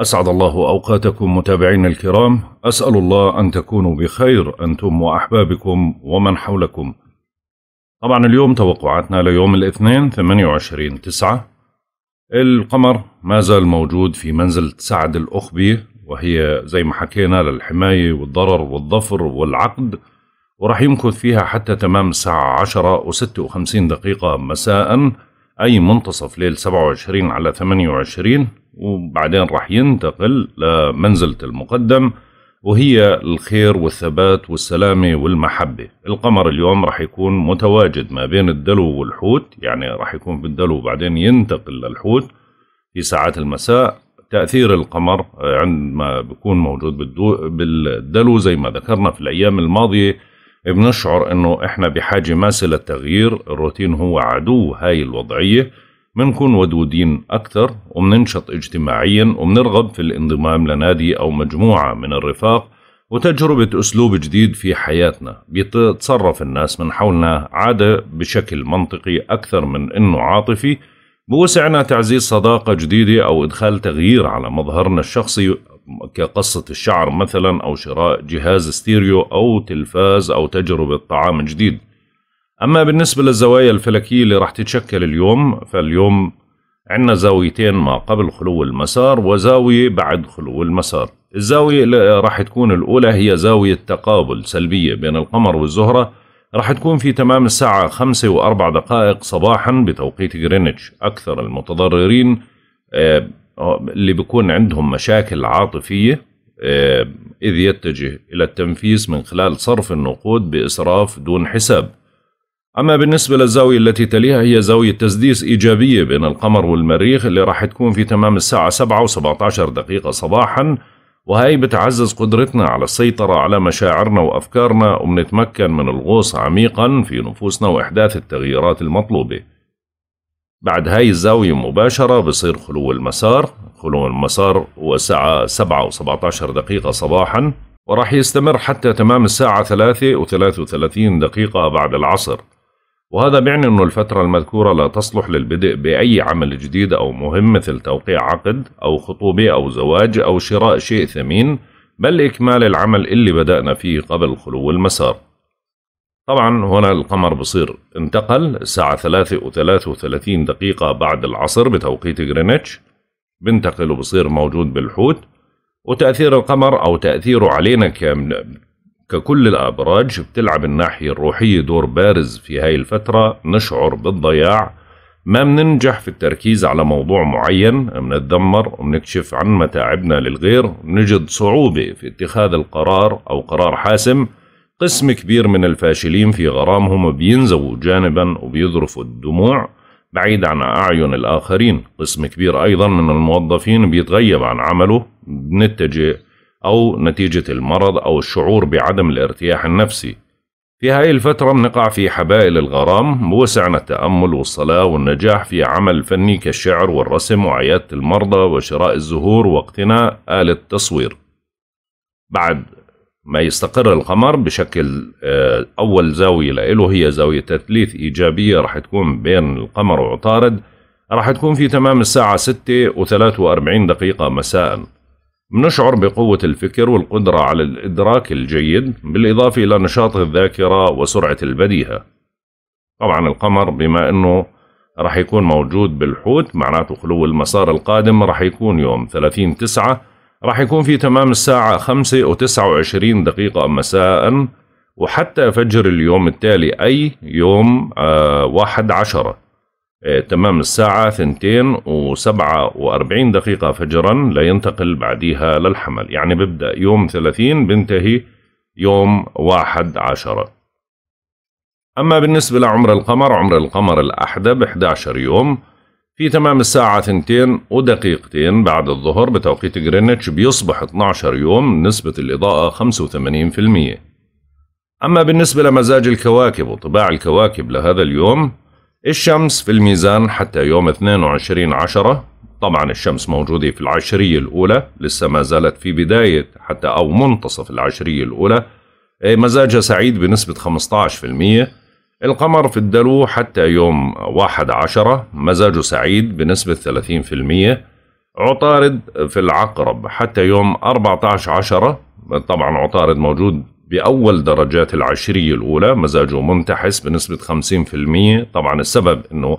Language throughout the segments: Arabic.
أسعد الله أوقاتكم متابعينا الكرام، أسأل الله أن تكونوا بخير أنتم وأحبابكم ومن حولكم. طبعا اليوم توقعاتنا ليوم الاثنين 28 9 القمر ما زال موجود في منزلة سعد الأخبي وهي زي ما حكينا للحماية والضرر والظفر والعقد وراح يمكث فيها حتى تمام الساعة 10 و56 دقيقة مساء أي منتصف ليل 27 على 28 وبعدين راح ينتقل لمنزلة المقدم وهي الخير والثبات والسلامة والمحبة القمر اليوم راح يكون متواجد ما بين الدلو والحوت يعني راح يكون بالدلو وبعدين ينتقل للحوت في ساعات المساء تأثير القمر آه، عندما بيكون موجود بالدلو زي ما ذكرنا في الأيام الماضية بنشعر أنه إحنا بحاجة ماسة للتغيير الروتين هو عدو هاي الوضعية بنكون ودودين أكثر وبننشط اجتماعيا وبنرغب في الانضمام لنادي أو مجموعة من الرفاق وتجربة أسلوب جديد في حياتنا بيتصرف الناس من حولنا عادة بشكل منطقي أكثر من أنه عاطفي بوسعنا تعزيز صداقة جديدة أو إدخال تغيير على مظهرنا الشخصي كقصة الشعر مثلا أو شراء جهاز ستيريو أو تلفاز أو تجربة طعام جديد أما بالنسبة للزوايا الفلكية اللي راح تتشكل اليوم فاليوم عندنا زاويتين ما قبل خلو المسار وزاوية بعد خلو المسار الزاوية اللي راح تكون الأولى هي زاوية تقابل سلبية بين القمر والزهرة راح تكون في تمام الساعة خمسة وأربع دقائق صباحا بتوقيت غرينتش أكثر المتضررين آه، اللي بيكون عندهم مشاكل عاطفية آه، إذ يتجه إلى التنفيس من خلال صرف النقود بإسراف دون حساب أما بالنسبة للزاوية التي تليها هي زاوية تسديس إيجابية بين القمر والمريخ اللي راح تكون في تمام الساعة 7 و17 دقيقة صباحا وهي بتعزز قدرتنا على السيطرة على مشاعرنا وأفكارنا وبنتمكن من الغوص عميقا في نفوسنا وإحداث التغييرات المطلوبة بعد هاي الزاوية مباشرة بصير خلو المسار خلو المسار هو الساعة 7 و17 دقيقة صباحا وراح يستمر حتى تمام الساعة 3 و33 دقيقة بعد العصر وهذا بيعني أنه الفترة المذكورة لا تصلح للبدء بأي عمل جديد أو مهم مثل توقيع عقد أو خطوبة أو زواج أو شراء شيء ثمين بل إكمال العمل اللي بدأنا فيه قبل خلو المسار طبعا هنا القمر بصير انتقل الساعة 3 و33 دقيقة بعد العصر بتوقيت غرينتش بنتقل وبصير موجود بالحوت وتأثير القمر أو تأثيره علينا ككل الأبراج بتلعب الناحية الروحية دور بارز في هاي الفترة نشعر بالضياع ما مننجح في التركيز على موضوع معين منتدمر ومنكشف عن متاعبنا للغير نجد صعوبة في اتخاذ القرار أو قرار حاسم قسم كبير من الفاشلين في غرامهم بينزووا جانبا وبيذرفوا الدموع بعيد عن أعين الآخرين قسم كبير أيضا من الموظفين بيتغيب عن عمله بنتجه أو نتيجة المرض أو الشعور بعدم الارتياح النفسي في هاي الفترة بنقع في حبائل الغرام بوسعنا التأمل والصلاة والنجاح في عمل فني كالشعر والرسم وعيادة المرضى وشراء الزهور واقتناء آلة التصوير بعد ما يستقر القمر بشكل آه، أول زاوية له هي زاوية تثليث إيجابية راح تكون بين القمر وعطارد راح تكون في تمام الساعة 6 و43 دقيقة مساءً نشعر بقوة الفكر والقدرة على الإدراك الجيد بالإضافة إلى نشاط الذاكرة وسرعة البديهة طبعا القمر بما أنه رح يكون موجود بالحوت معناته خلو المسار القادم رح يكون يوم 30 تسعة رح يكون في تمام الساعة 5 و 29 دقيقة مساء وحتى فجر اليوم التالي أي يوم آه واحد عشرة آه، تمام الساعة ثنتين وسبعة وأربعين دقيقة فجرا لينتقل بعديها للحمل يعني ببدأ يوم ثلاثين بنتهي يوم واحد عشرة أما بالنسبة لعمر القمر عمر القمر الأحدى ب يوم في تمام الساعة ثنتين ودقيقتين بعد الظهر بتوقيت جرينتش بيصبح 12 يوم نسبة الإضاءة 85% أما بالنسبة لمزاج الكواكب وطباع الكواكب لهذا اليوم الشمس في الميزان حتى يوم 22 عشرة طبعا الشمس موجودة في العشرية الأولى لسه ما زالت في بداية حتى أو منتصف العشرية الأولى إيه، مزاجها سعيد بنسبة 15% القمر في الدلو حتى يوم واحد عشرة مزاجه سعيد بنسبة 30% عطارد في العقرب حتى يوم 14 عشرة طبعا عطارد موجود بأول درجات العشرية الأولى مزاجه منتحس بنسبة 50% طبعا السبب أنه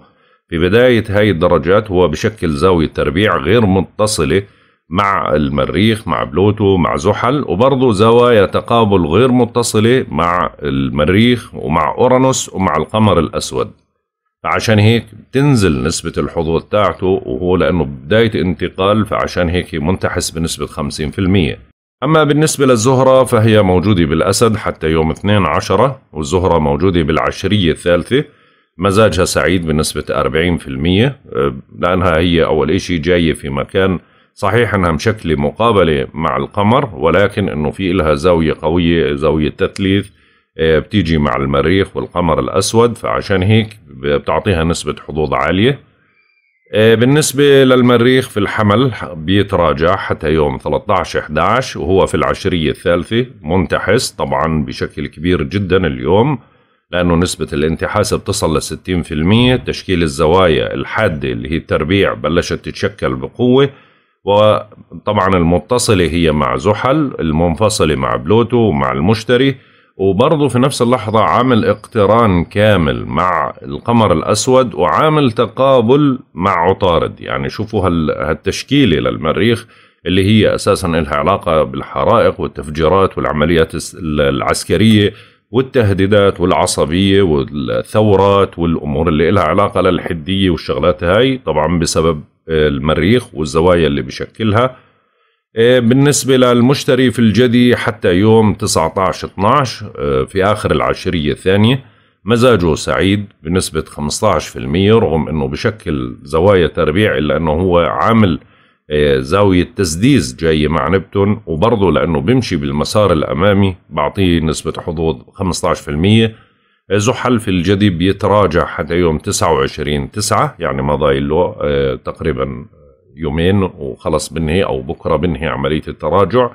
في بداية هاي الدرجات هو بشكل زاوية تربيع غير متصلة مع المريخ مع بلوتو مع زحل وبرضه زوايا تقابل غير متصلة مع المريخ ومع أورانوس ومع القمر الأسود فعشان هيك بتنزل نسبة الحظوظ تاعته وهو لأنه بداية انتقال فعشان هيك منتحس بنسبة 50% أما بالنسبة للزهرة فهي موجودة بالأسد حتى يوم اثنين عشرة والزهرة موجودة بالعشرية الثالثة مزاجها سعيد بنسبة 40% آه، لأنها هي أول إشي جاية في مكان صحيح أنها مشكلة مقابلة مع القمر ولكن أنه في إلها زاوية قوية زاوية تثليث آه، بتيجي مع المريخ والقمر الأسود فعشان هيك بتعطيها نسبة حظوظ عالية آه، بالنسبة للمريخ في الحمل بيتراجع حتى يوم 13/11 وهو في العشرية الثالثة منتحس طبعا بشكل كبير جدا اليوم لأنه نسبة الانتحاس بتصل ل 60% تشكيل الزوايا الحادة اللي هي التربيع بلشت تتشكل بقوة وطبعا المتصلة هي مع زحل المنفصلة مع بلوتو ومع المشتري وبرضه في نفس اللحظة عامل اقتران كامل مع القمر الأسود وعامل تقابل مع عطارد يعني شوفوا هالتشكيلة للمريخ اللي هي أساسا لها علاقة بالحرائق والتفجيرات والعمليات العسكرية والتهديدات والعصبية والثورات والأمور اللي لها علاقة للحدية والشغلات هاي طبعا بسبب المريخ والزوايا اللي بشكلها إيه، بالنسبة للمشتري في الجدي حتى يوم 19-12 إيه، في آخر العشرية الثانية مزاجه سعيد بنسبة 15% رغم أنه بشكل زوايا تربيع إلا أنه هو عامل إيه، زاوية تسديز جاي مع نبتون وبرضه لأنه بيمشي بالمسار الأمامي بعطيه نسبة حظوظ 15% زحل في الجدي بيتراجع حتى يوم 29 9 يعني ما ضايله تقريبا يومين وخلص بنهي أو بكرة بنهي عملية التراجع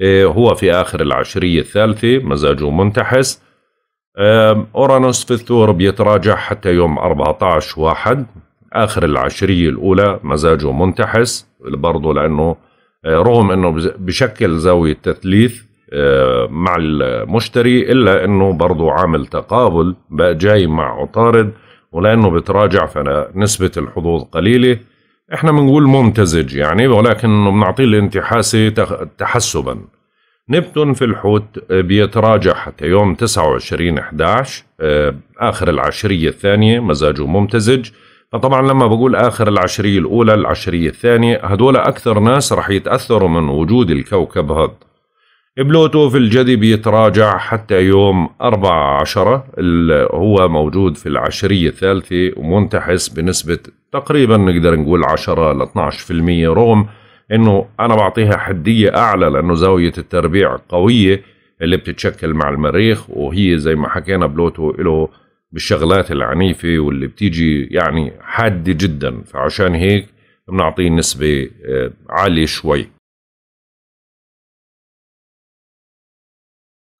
إيه، هو في آخر العشرية الثالثة مزاجه منتحس أورانوس في الثور بيتراجع حتى يوم 14 واحد آخر العشرية الأولى مزاجه منتحس برضه لأنه إيه، رغم أنه بشكل زاوية تثليث مع المشتري إلا أنه برضه عامل تقابل بقى جاي مع عطارد ولأنه بتراجع فنسبة الحظوظ قليلة احنا بنقول ممتزج يعني ولكن بنعطيه الانتحاسي تحسبا نبتون في الحوت بيتراجع حتى يوم 29 11 آه، آخر العشرية الثانية مزاجه ممتزج فطبعا لما بقول آخر العشرية الأولى العشرية الثانية هدول أكثر ناس رح يتأثروا من وجود الكوكب هذا بلوتو في الجدي بيتراجع حتى يوم 14 هو موجود في العشرية الثالثة ومنتحس بنسبة تقريبا نقدر نقول 10 ل 12% رغم انه انا بعطيها حدية اعلى لانه زاوية التربيع قوية اللي بتتشكل مع المريخ وهي زي ما حكينا بلوتو له بالشغلات العنيفة واللي بتيجي يعني حادة جدا فعشان هيك بنعطيه نسبة آه، عالية شوي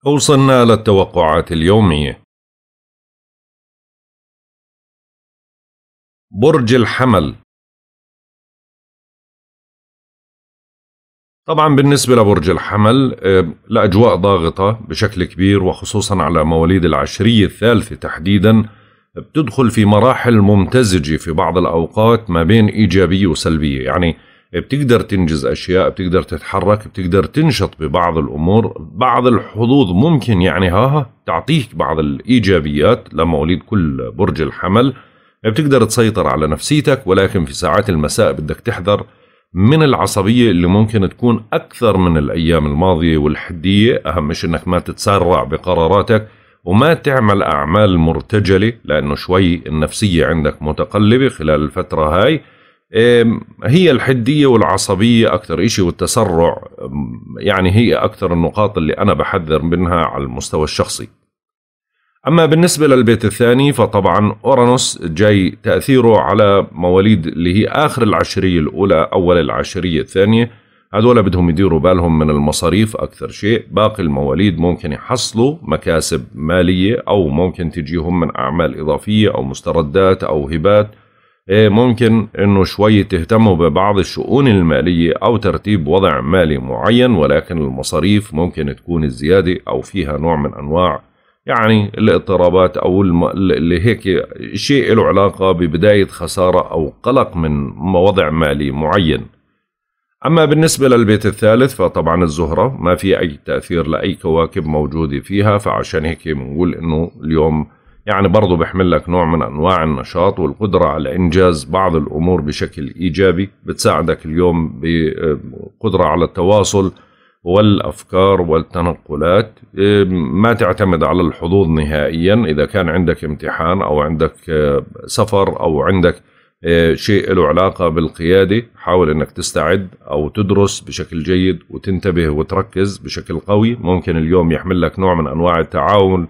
أوصلنا للتوقعات اليومية برج الحمل طبعا بالنسبة لبرج الحمل الأجواء آه، ضاغطة بشكل كبير وخصوصا على مواليد العشرية الثالثة تحديدا بتدخل في مراحل ممتزجة في بعض الأوقات ما بين إيجابية وسلبية يعني بتقدر تنجز اشياء بتقدر تتحرك بتقدر تنشط ببعض الامور بعض الحظوظ ممكن يعني ها تعطيك بعض الايجابيات لمواليد كل برج الحمل بتقدر تسيطر على نفسيتك ولكن في ساعات المساء بدك تحذر من العصبية اللي ممكن تكون أكثر من الأيام الماضية والحدية أهم شيء أنك ما تتسرع بقراراتك وما تعمل أعمال مرتجلة لأنه شوي النفسية عندك متقلبة خلال الفترة هاي هي الحدية والعصبية أكثر إشي والتسرع يعني هي أكثر النقاط اللي أنا بحذر منها على المستوى الشخصي أما بالنسبة للبيت الثاني فطبعا أورانوس جاي تأثيره على مواليد اللي هي آخر العشرية الأولى أول العشرية الثانية هذول بدهم يديروا بالهم من المصاريف أكثر شيء باقي المواليد ممكن يحصلوا مكاسب مالية أو ممكن تجيهم من أعمال إضافية أو مستردات أو هبات إيه، ممكن انه شوي تهتموا ببعض الشؤون المالية او ترتيب وضع مالي معين ولكن المصاريف ممكن تكون الزيادة او فيها نوع من انواع يعني الاضطرابات او اللي هيك شيء له علاقة ببداية خسارة او قلق من وضع مالي معين أما بالنسبة للبيت الثالث فطبعا الزهرة ما في أي تأثير لأي كواكب موجودة فيها فعشان هيك بنقول إنه اليوم يعني برضه بيحمل لك نوع من أنواع النشاط والقدرة على إنجاز بعض الأمور بشكل إيجابي بتساعدك اليوم بقدرة على التواصل والأفكار والتنقلات ما تعتمد على الحظوظ نهائيا إذا كان عندك امتحان أو عندك آه، سفر أو عندك آه، شيء له علاقة بالقيادة حاول أنك تستعد أو تدرس بشكل جيد وتنتبه وتركز بشكل قوي ممكن اليوم يحمل لك نوع من أنواع التعاون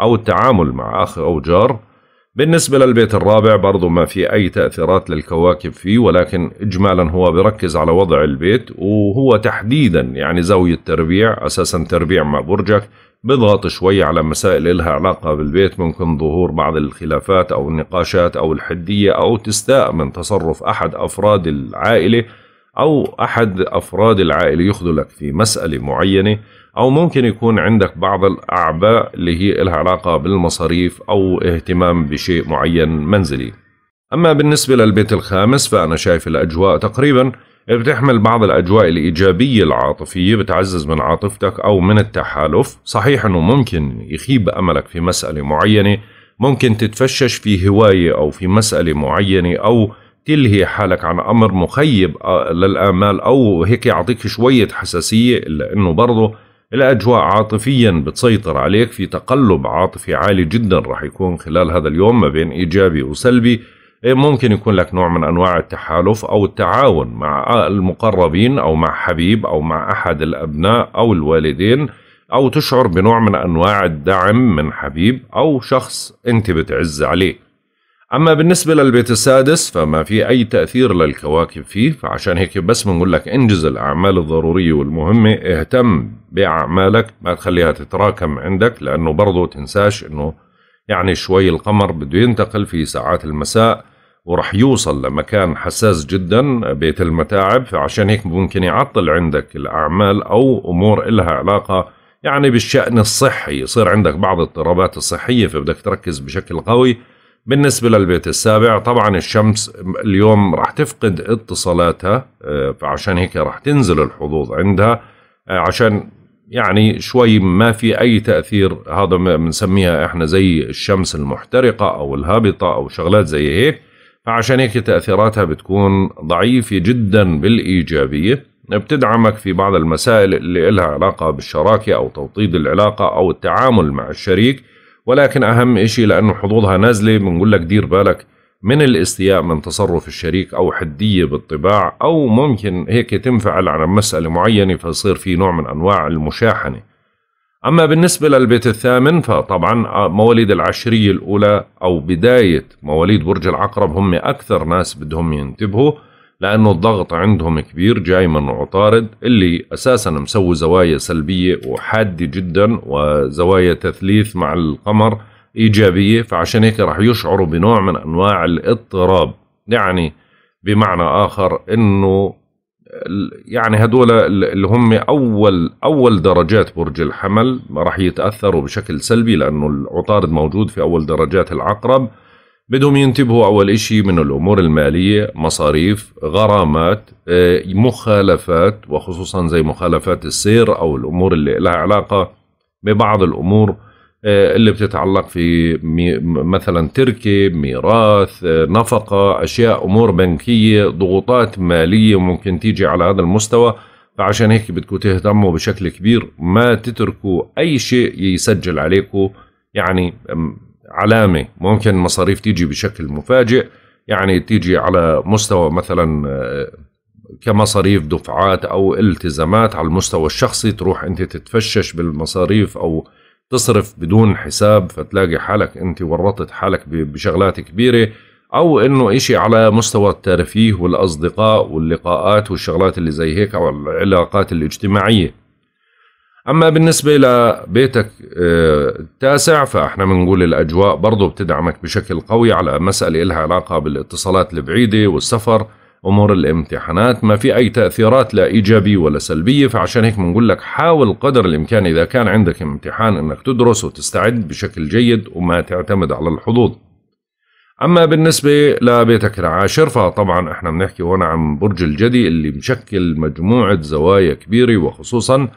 أو التعامل مع أخ أو جار بالنسبة للبيت الرابع برضو ما في أي تأثيرات للكواكب فيه ولكن إجمالا هو بركز على وضع البيت وهو تحديدا يعني زاوية تربيع أساسا تربيع مع برجك بضغط شوي على مسائل إلها علاقة بالبيت ممكن ظهور بعض الخلافات أو النقاشات أو الحدية أو تستاء من تصرف أحد أفراد العائلة أو أحد أفراد العائلة يخذلك في مسألة معينة أو ممكن يكون عندك بعض الأعباء اللي هي لها علاقة بالمصاريف أو اهتمام بشيء معين منزلي أما بالنسبة للبيت الخامس فأنا شايف الأجواء تقريبا بتحمل بعض الأجواء الإيجابية العاطفية بتعزز من عاطفتك أو من التحالف صحيح أنه ممكن يخيب أملك في مسألة معينة ممكن تتفشش في هواية أو في مسألة معينة أو تلهي حالك عن امر مخيب آه، للامال او هيك يعطيك شويه حساسيه الا انه برضه الاجواء عاطفيا بتسيطر عليك في تقلب عاطفي عالي جدا راح يكون خلال هذا اليوم ما بين ايجابي وسلبي إيه، ممكن يكون لك نوع من انواع التحالف او التعاون مع المقربين او مع حبيب او مع احد الابناء او الوالدين او تشعر بنوع من انواع الدعم من حبيب او شخص انت بتعز عليه أما بالنسبة للبيت السادس فما في أي تأثير للكواكب فيه فعشان هيك بس بنقول لك انجز الأعمال الضرورية والمهمة اهتم بأعمالك ما تخليها تتراكم عندك لأنه برضو تنساش أنه يعني شوي القمر بده ينتقل في ساعات المساء ورح يوصل لمكان حساس جدا بيت المتاعب فعشان هيك ممكن يعطل عندك الأعمال أو أمور إلها علاقة يعني بالشأن الصحي يصير عندك بعض اضطرابات الصحية فبدك تركز بشكل قوي بالنسبة للبيت السابع طبعا الشمس اليوم راح تفقد اتصالاتها آه، فعشان هيك راح تنزل الحظوظ عندها آه، عشان يعني شوي ما في أي تأثير هذا بنسميها إحنا زي الشمس المحترقة أو الهابطة أو شغلات زي هيك فعشان هيك تأثيراتها بتكون ضعيفة جدا بالإيجابية بتدعمك في بعض المسائل اللي لها علاقة بالشراكة أو توطيد العلاقة أو التعامل مع الشريك ولكن أهم إشي لأنه حظوظها نازلة بنقول لك دير بالك من الاستياء من تصرف الشريك أو حدية بالطباع أو ممكن هيك تنفعل على مسألة معينة فيصير في نوع من أنواع المشاحنة أما بالنسبة للبيت الثامن فطبعا مواليد العشرية الأولى أو بداية مواليد برج العقرب هم أكثر ناس بدهم ينتبهوا لأنه الضغط عندهم كبير جاي من عطارد اللي أساسا مسوي زوايا سلبية وحادة جدا وزوايا تثليث مع القمر إيجابية فعشان هيك راح يشعروا بنوع من أنواع الاضطراب يعني بمعنى آخر أنه يعني هدول اللي هم اول اول درجات برج الحمل راح يتاثروا بشكل سلبي لانه العطارد موجود في اول درجات العقرب بدهم ينتبهوا أول إشي من الأمور المالية مصاريف غرامات آه، مخالفات وخصوصا زي مخالفات السير أو الأمور اللي لها علاقة ببعض الأمور آه، اللي بتتعلق في مثلا تركة ميراث آه، نفقة أشياء أمور بنكية ضغوطات مالية ممكن تيجي على هذا المستوى فعشان هيك بدكم تهتموا بشكل كبير ما تتركوا أي شيء يسجل عليكم يعني علامة ممكن المصاريف تيجي بشكل مفاجئ يعني تيجي على مستوى مثلا آه، كمصاريف دفعات أو التزامات على المستوى الشخصي تروح أنت تتفشش بالمصاريف أو تصرف بدون حساب فتلاقي حالك أنت ورطت حالك بشغلات كبيرة أو أنه إشي على مستوى الترفيه والأصدقاء واللقاءات والشغلات اللي زي هيك أو العلاقات الاجتماعية اما بالنسبه لبيتك التاسع آه، فاحنا بنقول الاجواء برضه بتدعمك بشكل قوي على مساله لها علاقه بالاتصالات البعيده والسفر امور الامتحانات ما في اي تاثيرات لا ايجابيه ولا سلبيه فعشان هيك بنقول لك حاول قدر الامكان اذا كان عندك امتحان انك تدرس وتستعد بشكل جيد وما تعتمد على الحظوظ اما بالنسبه لبيتك العاشر فطبعا احنا بنحكي هون عن برج الجدي اللي مشكل مجموعه زوايا كبيره وخصوصا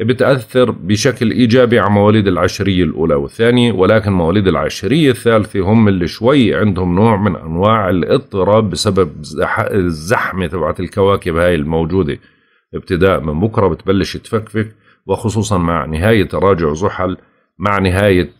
بتأثر بشكل إيجابي على مواليد العشرية الأولى والثانية ولكن مواليد العشرية الثالثة هم اللي شوي عندهم نوع من أنواع الاضطراب بسبب الزحمة تبعت الكواكب هاي الموجودة ابتداء من بكرة بتبلش تفكفك وخصوصا مع نهاية تراجع زحل مع نهاية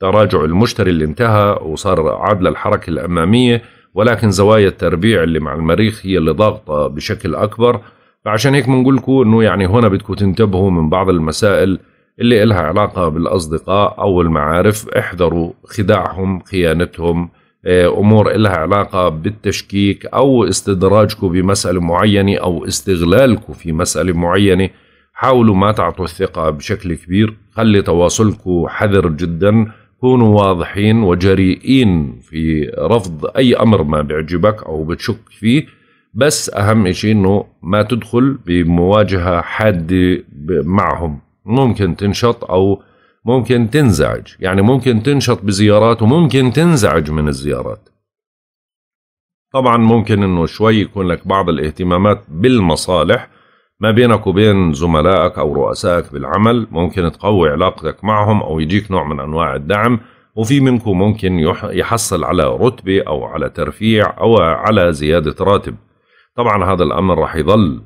تراجع المشتري اللي انتهى وصار عدل الحركة الأمامية ولكن زوايا التربيع اللي مع المريخ هي اللي ضاغطة بشكل أكبر فعشان هيك بنقول لكم انه يعني هنا بدكم تنتبهوا من بعض المسائل اللي إلها علاقة بالأصدقاء أو المعارف احذروا خداعهم خيانتهم آه، أمور إلها علاقة بالتشكيك أو استدراجكم بمسألة معينة أو استغلالكم في مسألة معينة حاولوا ما تعطوا الثقة بشكل كبير خلي تواصلكم حذر جدا كونوا واضحين وجريئين في رفض أي أمر ما بيعجبك أو بتشك فيه بس اهم شيء انه ما تدخل بمواجهه حاده معهم ممكن تنشط او ممكن تنزعج يعني ممكن تنشط بزيارات وممكن تنزعج من الزيارات طبعا ممكن انه شوي يكون لك بعض الاهتمامات بالمصالح ما بينك وبين زملائك او رؤسائك بالعمل ممكن تقوي علاقتك معهم او يجيك نوع من انواع الدعم وفي منكم ممكن يحصل على رتبه او على ترفيع او على زياده راتب طبعا هذا الأمر راح يظل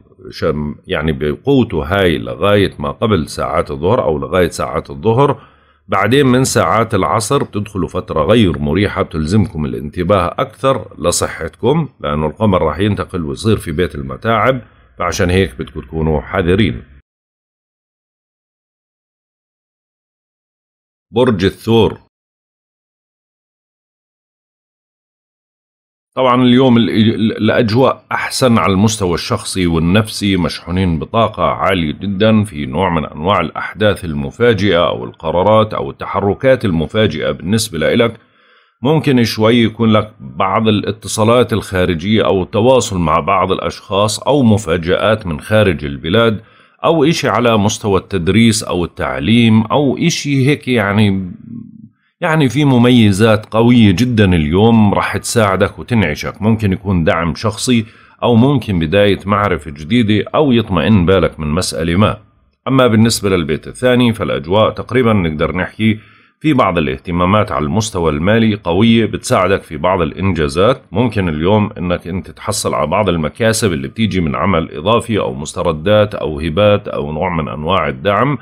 يعني بقوته هاي لغاية ما قبل ساعات الظهر أو لغاية ساعات الظهر بعدين من ساعات العصر بتدخلوا فترة غير مريحة بتلزمكم الانتباه أكثر لصحتكم لأنه القمر راح ينتقل ويصير في بيت المتاعب فعشان هيك بدكم تكونوا حذرين برج الثور طبعا اليوم الاجواء احسن على المستوى الشخصي والنفسي مشحونين بطاقه عاليه جدا في نوع من انواع الاحداث المفاجئه او القرارات او التحركات المفاجئه بالنسبه لك ممكن شوي يكون لك بعض الاتصالات الخارجيه او التواصل مع بعض الاشخاص او مفاجات من خارج البلاد او اشي على مستوى التدريس او التعليم او اشي هيك يعني يعني في مميزات قوية جدا اليوم رح تساعدك وتنعشك ممكن يكون دعم شخصي أو ممكن بداية معرفة جديدة أو يطمئن بالك من مسألة ما أما بالنسبة للبيت الثاني فالأجواء تقريبا نقدر نحكي في بعض الاهتمامات على المستوى المالي قوية بتساعدك في بعض الإنجازات ممكن اليوم أنك أنت تحصل على بعض المكاسب اللي بتيجي من عمل إضافي أو مستردات أو هبات أو نوع من أنواع الدعم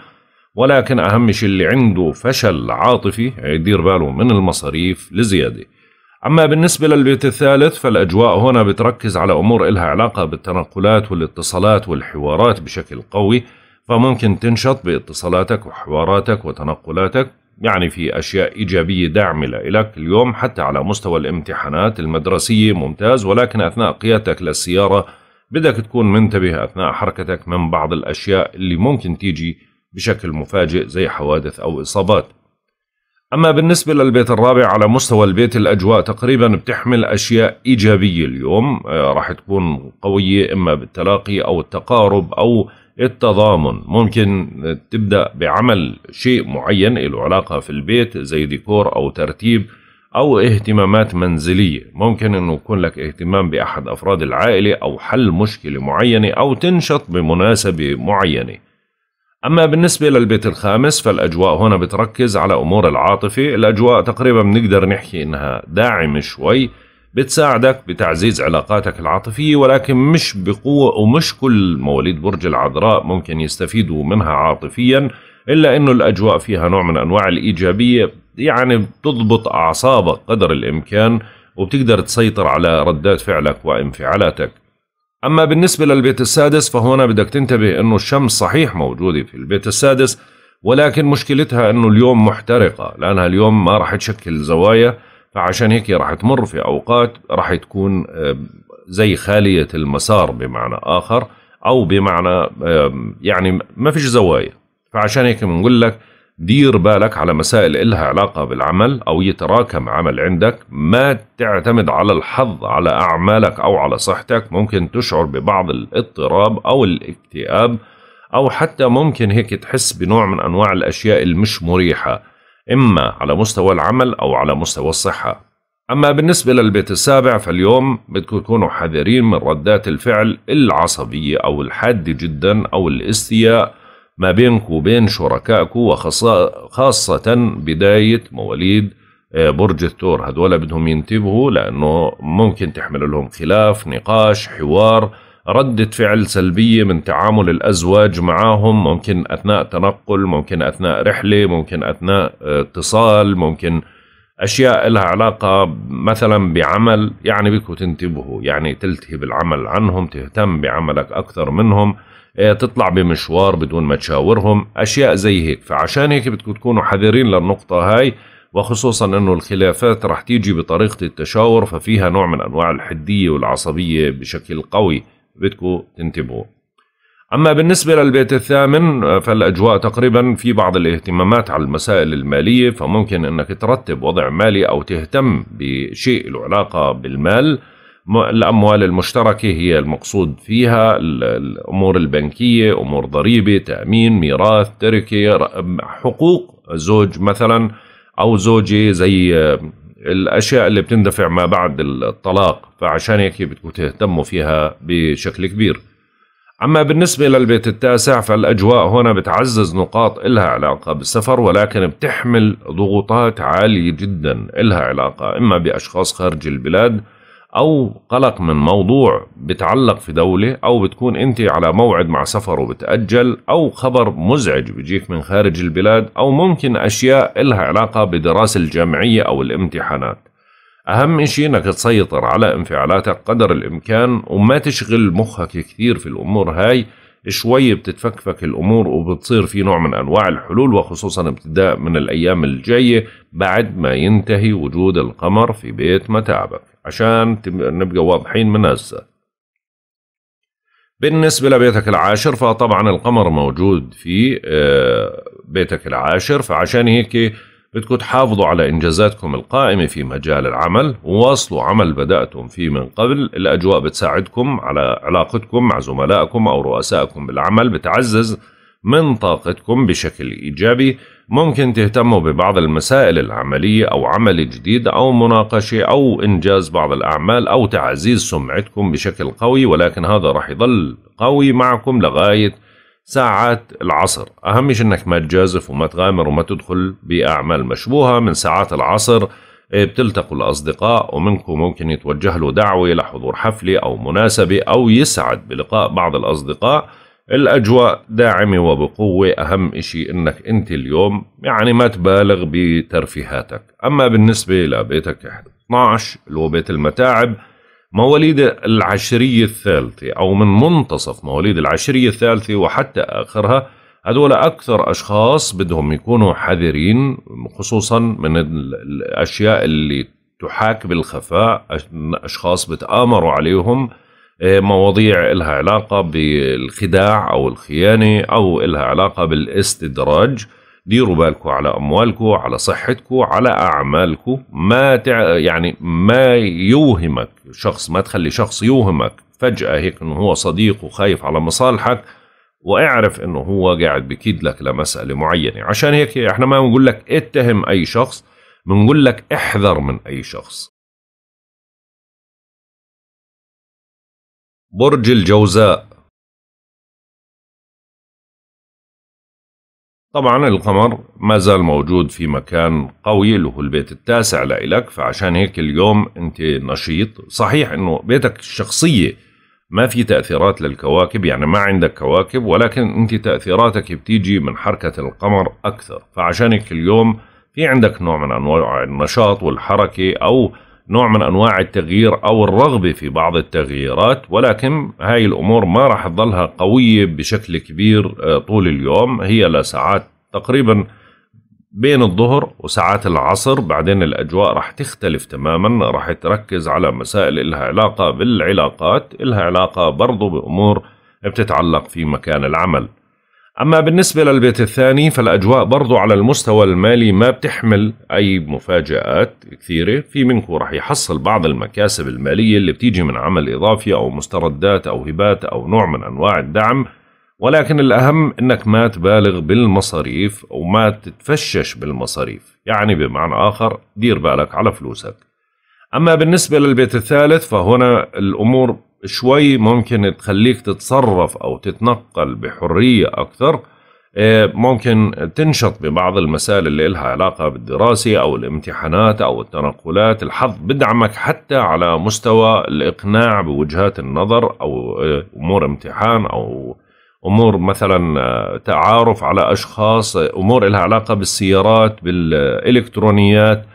ولكن أهم شيء اللي عنده فشل عاطفي يدير باله من المصاريف لزيادة أما بالنسبة للبيت الثالث فالأجواء هنا بتركز على أمور إلها علاقة بالتنقلات والاتصالات والحوارات بشكل قوي فممكن تنشط باتصالاتك وحواراتك وتنقلاتك يعني في أشياء إيجابية داعمة لك اليوم حتى على مستوى الامتحانات المدرسية ممتاز ولكن أثناء قيادتك للسيارة بدك تكون منتبه أثناء حركتك من بعض الأشياء اللي ممكن تيجي بشكل مفاجئ زي حوادث أو إصابات أما بالنسبة للبيت الرابع على مستوى البيت الأجواء تقريبا بتحمل أشياء إيجابية اليوم آه، راح تكون قوية إما بالتلاقي أو التقارب أو التضامن ممكن تبدأ بعمل شيء معين له علاقة في البيت زي ديكور أو ترتيب أو اهتمامات منزلية ممكن أنه يكون لك اهتمام بأحد أفراد العائلة أو حل مشكلة معينة أو تنشط بمناسبة معينة أما بالنسبة للبيت الخامس فالأجواء هنا بتركز على أمور العاطفة الأجواء تقريبا بنقدر نحكي إنها داعمة شوي بتساعدك بتعزيز علاقاتك العاطفية ولكن مش بقوة ومش كل مواليد برج العذراء ممكن يستفيدوا منها عاطفيا إلا إنه الأجواء فيها نوع من أنواع الإيجابية يعني بتضبط أعصابك قدر الإمكان وبتقدر تسيطر على ردات فعلك وانفعالاتك أما بالنسبة للبيت السادس فهنا بدك تنتبه أنه الشمس صحيح موجودة في البيت السادس ولكن مشكلتها أنه اليوم محترقة لأنها اليوم ما راح تشكل زوايا فعشان هيك راح تمر في أوقات راح تكون زي خالية المسار بمعنى آخر أو بمعنى يعني ما فيش زوايا فعشان هيك بنقول لك دير بالك على مسائل إلها علاقة بالعمل أو يتراكم عمل عندك ما تعتمد على الحظ على أعمالك أو على صحتك ممكن تشعر ببعض الاضطراب أو الاكتئاب أو حتى ممكن هيك تحس بنوع من أنواع الأشياء المش مريحة إما على مستوى العمل أو على مستوى الصحة أما بالنسبة للبيت السابع فاليوم بدكم تكونوا حذرين من ردات الفعل العصبية أو الحادة جدا أو الاستياء ما بينك وبين شركائك وخاصة بداية مواليد آه، برج الثور هذولا بدهم ينتبهوا لأنه ممكن تحمل لهم خلاف نقاش حوار ردة فعل سلبية من تعامل الأزواج معهم ممكن أثناء تنقل ممكن أثناء رحلة ممكن أثناء آه، اتصال ممكن أشياء لها علاقة مثلا بعمل يعني بكوا تنتبهوا يعني تلتهي بالعمل عنهم تهتم بعملك أكثر منهم إيه، تطلع بمشوار بدون ما تشاورهم اشياء زي هيك فعشان هيك بدكم تكونوا حذرين للنقطه هاي وخصوصا انه الخلافات رح تيجي بطريقه التشاور ففيها نوع من انواع الحديه والعصبيه بشكل قوي بدكم تنتبهوا أما بالنسبة للبيت الثامن فالأجواء تقريبا في بعض الاهتمامات على المسائل المالية فممكن أنك ترتب وضع مالي أو تهتم بشيء له علاقة بالمال الأموال المشتركة هي المقصود فيها الأمور البنكية أمور ضريبة تأمين ميراث تركة حقوق زوج مثلا أو زوجة زي الأشياء اللي بتندفع ما بعد الطلاق فعشان هيك بدكم تهتموا فيها بشكل كبير أما بالنسبة للبيت التاسع فالأجواء هنا بتعزز نقاط إلها علاقة بالسفر ولكن بتحمل ضغوطات عالية جدا إلها علاقة إما بأشخاص خارج البلاد او قلق من موضوع بتعلق في دوله او بتكون انت على موعد مع سفر وبتاجل او خبر مزعج بيجيك من خارج البلاد او ممكن اشياء إلها علاقه بدراسه الجامعيه او الامتحانات اهم شيء انك تسيطر على انفعالاتك قدر الامكان وما تشغل مخك كثير في الامور هاي شوي بتتفكفك الامور وبتصير في نوع من انواع الحلول وخصوصا ابتداء من الايام الجايه بعد ما ينتهي وجود القمر في بيت متاعبك عشان نبقى واضحين من هسه بالنسبة لبيتك العاشر فطبعا القمر موجود في آه، بيتك العاشر فعشان هيك بدكم تحافظوا على إنجازاتكم القائمة في مجال العمل وواصلوا عمل بدأتم فيه من قبل الأجواء بتساعدكم على علاقتكم مع زملائكم أو رؤسائكم بالعمل بتعزز من طاقتكم بشكل إيجابي ممكن تهتموا ببعض المسائل العملية أو عمل جديد أو مناقشة أو إنجاز بعض الأعمال أو تعزيز سمعتكم بشكل قوي ولكن هذا رح يظل قوي معكم لغاية ساعات العصر أهم شيء أنك ما تجازف وما تغامر وما تدخل بأعمال مشبوهة من ساعات العصر إيه، بتلتقوا الأصدقاء ومنكم ممكن يتوجه له دعوة لحضور حفلة أو مناسبة أو يسعد بلقاء بعض الأصدقاء الأجواء داعمة وبقوة أهم شيء إنك أنت اليوم يعني ما تبالغ بترفيهاتك أما بالنسبة لبيتك 12 اللي هو بيت المتاعب مواليد العشرية الثالثة أو من منتصف مواليد العشرية الثالثة وحتى آخرها هدول أكثر أشخاص بدهم يكونوا حذرين خصوصا من الأشياء اللي تحاك بالخفاء أشخاص بتآمروا عليهم آه، مواضيع إلها علاقة بالخداع أو الخيانة أو إلها علاقة بالاستدراج ديروا بالكم على اموالكم على صحتكم على اعمالكم ما تع... يعني ما يوهمك شخص ما تخلي شخص يوهمك فجاه هيك انه هو صديق وخايف على مصالحك واعرف انه هو قاعد بكيد لك لمساله معينه عشان هيك احنا ما بنقول لك اتهم اي شخص بنقول لك احذر من اي شخص برج الجوزاء طبعا القمر ما زال موجود في مكان قوي اللي هو البيت التاسع لإلك فعشان هيك اليوم أنت نشيط صحيح أنه بيتك الشخصية ما في تأثيرات للكواكب يعني ما عندك كواكب ولكن أنت تأثيراتك بتيجي من حركة القمر أكثر فعشان هيك اليوم في عندك نوع من أنواع النشاط والحركة أو نوع من أنواع التغيير أو الرغبة في بعض التغييرات ولكن هاي الأمور ما راح تظلها قوية بشكل كبير آه، طول اليوم هي لساعات تقريبا بين الظهر وساعات العصر بعدين الأجواء راح تختلف تماما راح تركز على مسائل إلها علاقة بالعلاقات إلها علاقة برضو بأمور بتتعلق في مكان العمل أما بالنسبة للبيت الثاني فالأجواء برضو على المستوى المالي ما بتحمل أي مفاجآت كثيرة في منكم رح يحصل بعض المكاسب المالية اللي بتيجي من عمل إضافي أو مستردات أو هبات أو نوع من أنواع الدعم ولكن الأهم أنك ما تبالغ بالمصاريف وما تتفشش بالمصاريف يعني بمعنى آخر دير بالك على فلوسك أما بالنسبة للبيت الثالث فهنا الأمور شوي ممكن تخليك تتصرف أو تتنقل بحرية أكثر آه، ممكن تنشط ببعض المسائل اللي لها علاقة بالدراسة أو الامتحانات أو التنقلات الحظ بدعمك حتى على مستوى الإقناع بوجهات النظر أو آه، أمور امتحان أو أمور مثلا آه، تعارف على أشخاص أمور لها علاقة بالسيارات بالإلكترونيات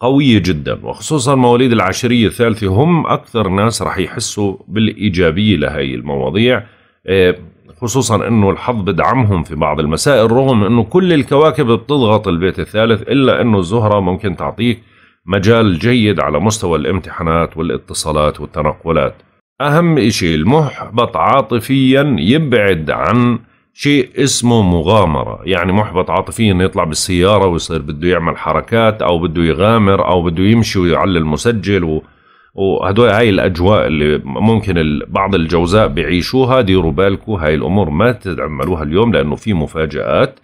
قوية جدا وخصوصا مواليد العشرية الثالثة هم أكثر ناس رح يحسوا بالإيجابية لهي المواضيع آه، خصوصا أنه الحظ بدعمهم في بعض المسائل رغم أنه كل الكواكب بتضغط البيت الثالث إلا أنه الزهرة ممكن تعطيك مجال جيد على مستوى الامتحانات والاتصالات والتنقلات أهم شيء المحبط عاطفيا يبعد عن شيء اسمه مغامرة يعني محبط عاطفيا يطلع بالسيارة ويصير بده يعمل حركات أو بده يغامر أو بده يمشي ويعلي المسجل و... وهدول هاي الأجواء اللي ممكن بعض الجوزاء بيعيشوها ديروا بالكم هاي الأمور ما تعملوها اليوم لأنه في مفاجآت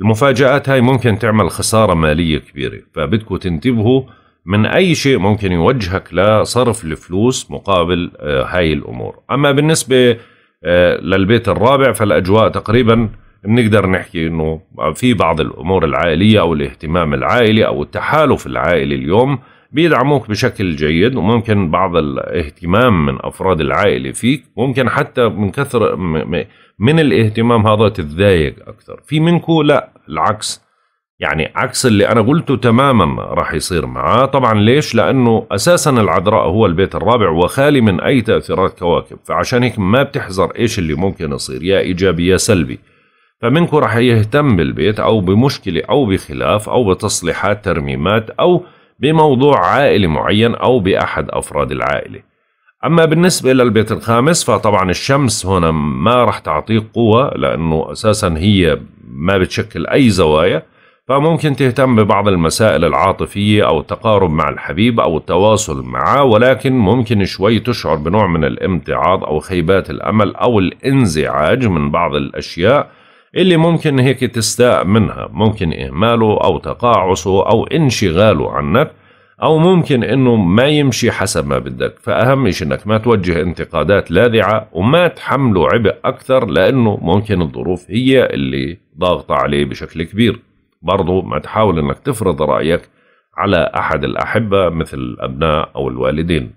المفاجآت هاي ممكن تعمل خسارة مالية كبيرة فبدكم تنتبهوا من أي شيء ممكن يوجهك لصرف الفلوس مقابل آه، هاي الأمور أما بالنسبة آه، للبيت الرابع فالاجواء تقريبا بنقدر نحكي انه في بعض الامور العائليه او الاهتمام العائلي او التحالف العائلي اليوم بيدعموك بشكل جيد وممكن بعض الاهتمام من افراد العائله فيك ممكن حتى من كثر من الاهتمام هذا تتضايق اكثر في منكو لا العكس يعني عكس اللي أنا قلته تماما راح يصير معاه طبعا ليش لأنه أساسا العذراء هو البيت الرابع وخالي من أي تأثيرات كواكب فعشان هيك ما بتحذر إيش اللي ممكن يصير يا إيجابي يا سلبي فمنكم راح يهتم بالبيت أو بمشكلة أو بخلاف أو بتصليحات ترميمات أو بموضوع عائلي معين أو بأحد أفراد العائلة أما بالنسبة للبيت الخامس فطبعا الشمس هنا ما راح تعطيك قوة لأنه أساسا هي ما بتشكل أي زوايا فممكن تهتم ببعض المسائل العاطفية أو التقارب مع الحبيب أو التواصل معه ولكن ممكن شوي تشعر بنوع من الامتعاض أو خيبات الأمل أو الانزعاج من بعض الأشياء اللي ممكن هيك تستاء منها ممكن إهماله أو تقاعسه أو انشغاله عنك أو ممكن إنه ما يمشي حسب ما بدك فأهم شيء إنك ما توجه انتقادات لاذعة وما تحمله عبء أكثر لأنه ممكن الظروف هي اللي ضاغطة عليه بشكل كبير برضو ما تحاول أنك تفرض رأيك على أحد الأحبة مثل الأبناء أو الوالدين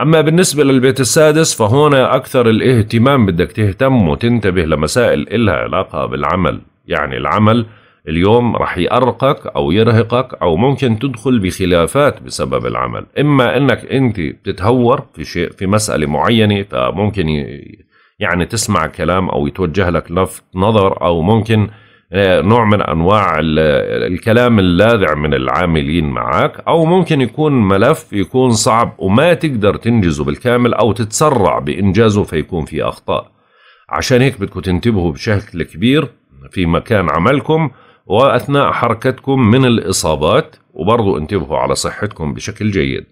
أما بالنسبة للبيت السادس فهنا أكثر الاهتمام بدك تهتم وتنتبه لمسائل إلها علاقة بالعمل يعني العمل اليوم رح يأرقك أو يرهقك أو ممكن تدخل بخلافات بسبب العمل إما أنك أنت بتتهور في شيء في مسألة معينة فممكن يعني تسمع كلام أو يتوجه لك لفت نظر أو ممكن آه، نوع من انواع الكلام اللاذع من العاملين معك او ممكن يكون ملف يكون صعب وما تقدر تنجزه بالكامل او تتسرع بانجازه فيكون في اخطاء عشان هيك بدكم تنتبهوا بشكل كبير في مكان عملكم واثناء حركتكم من الاصابات وبرضو انتبهوا على صحتكم بشكل جيد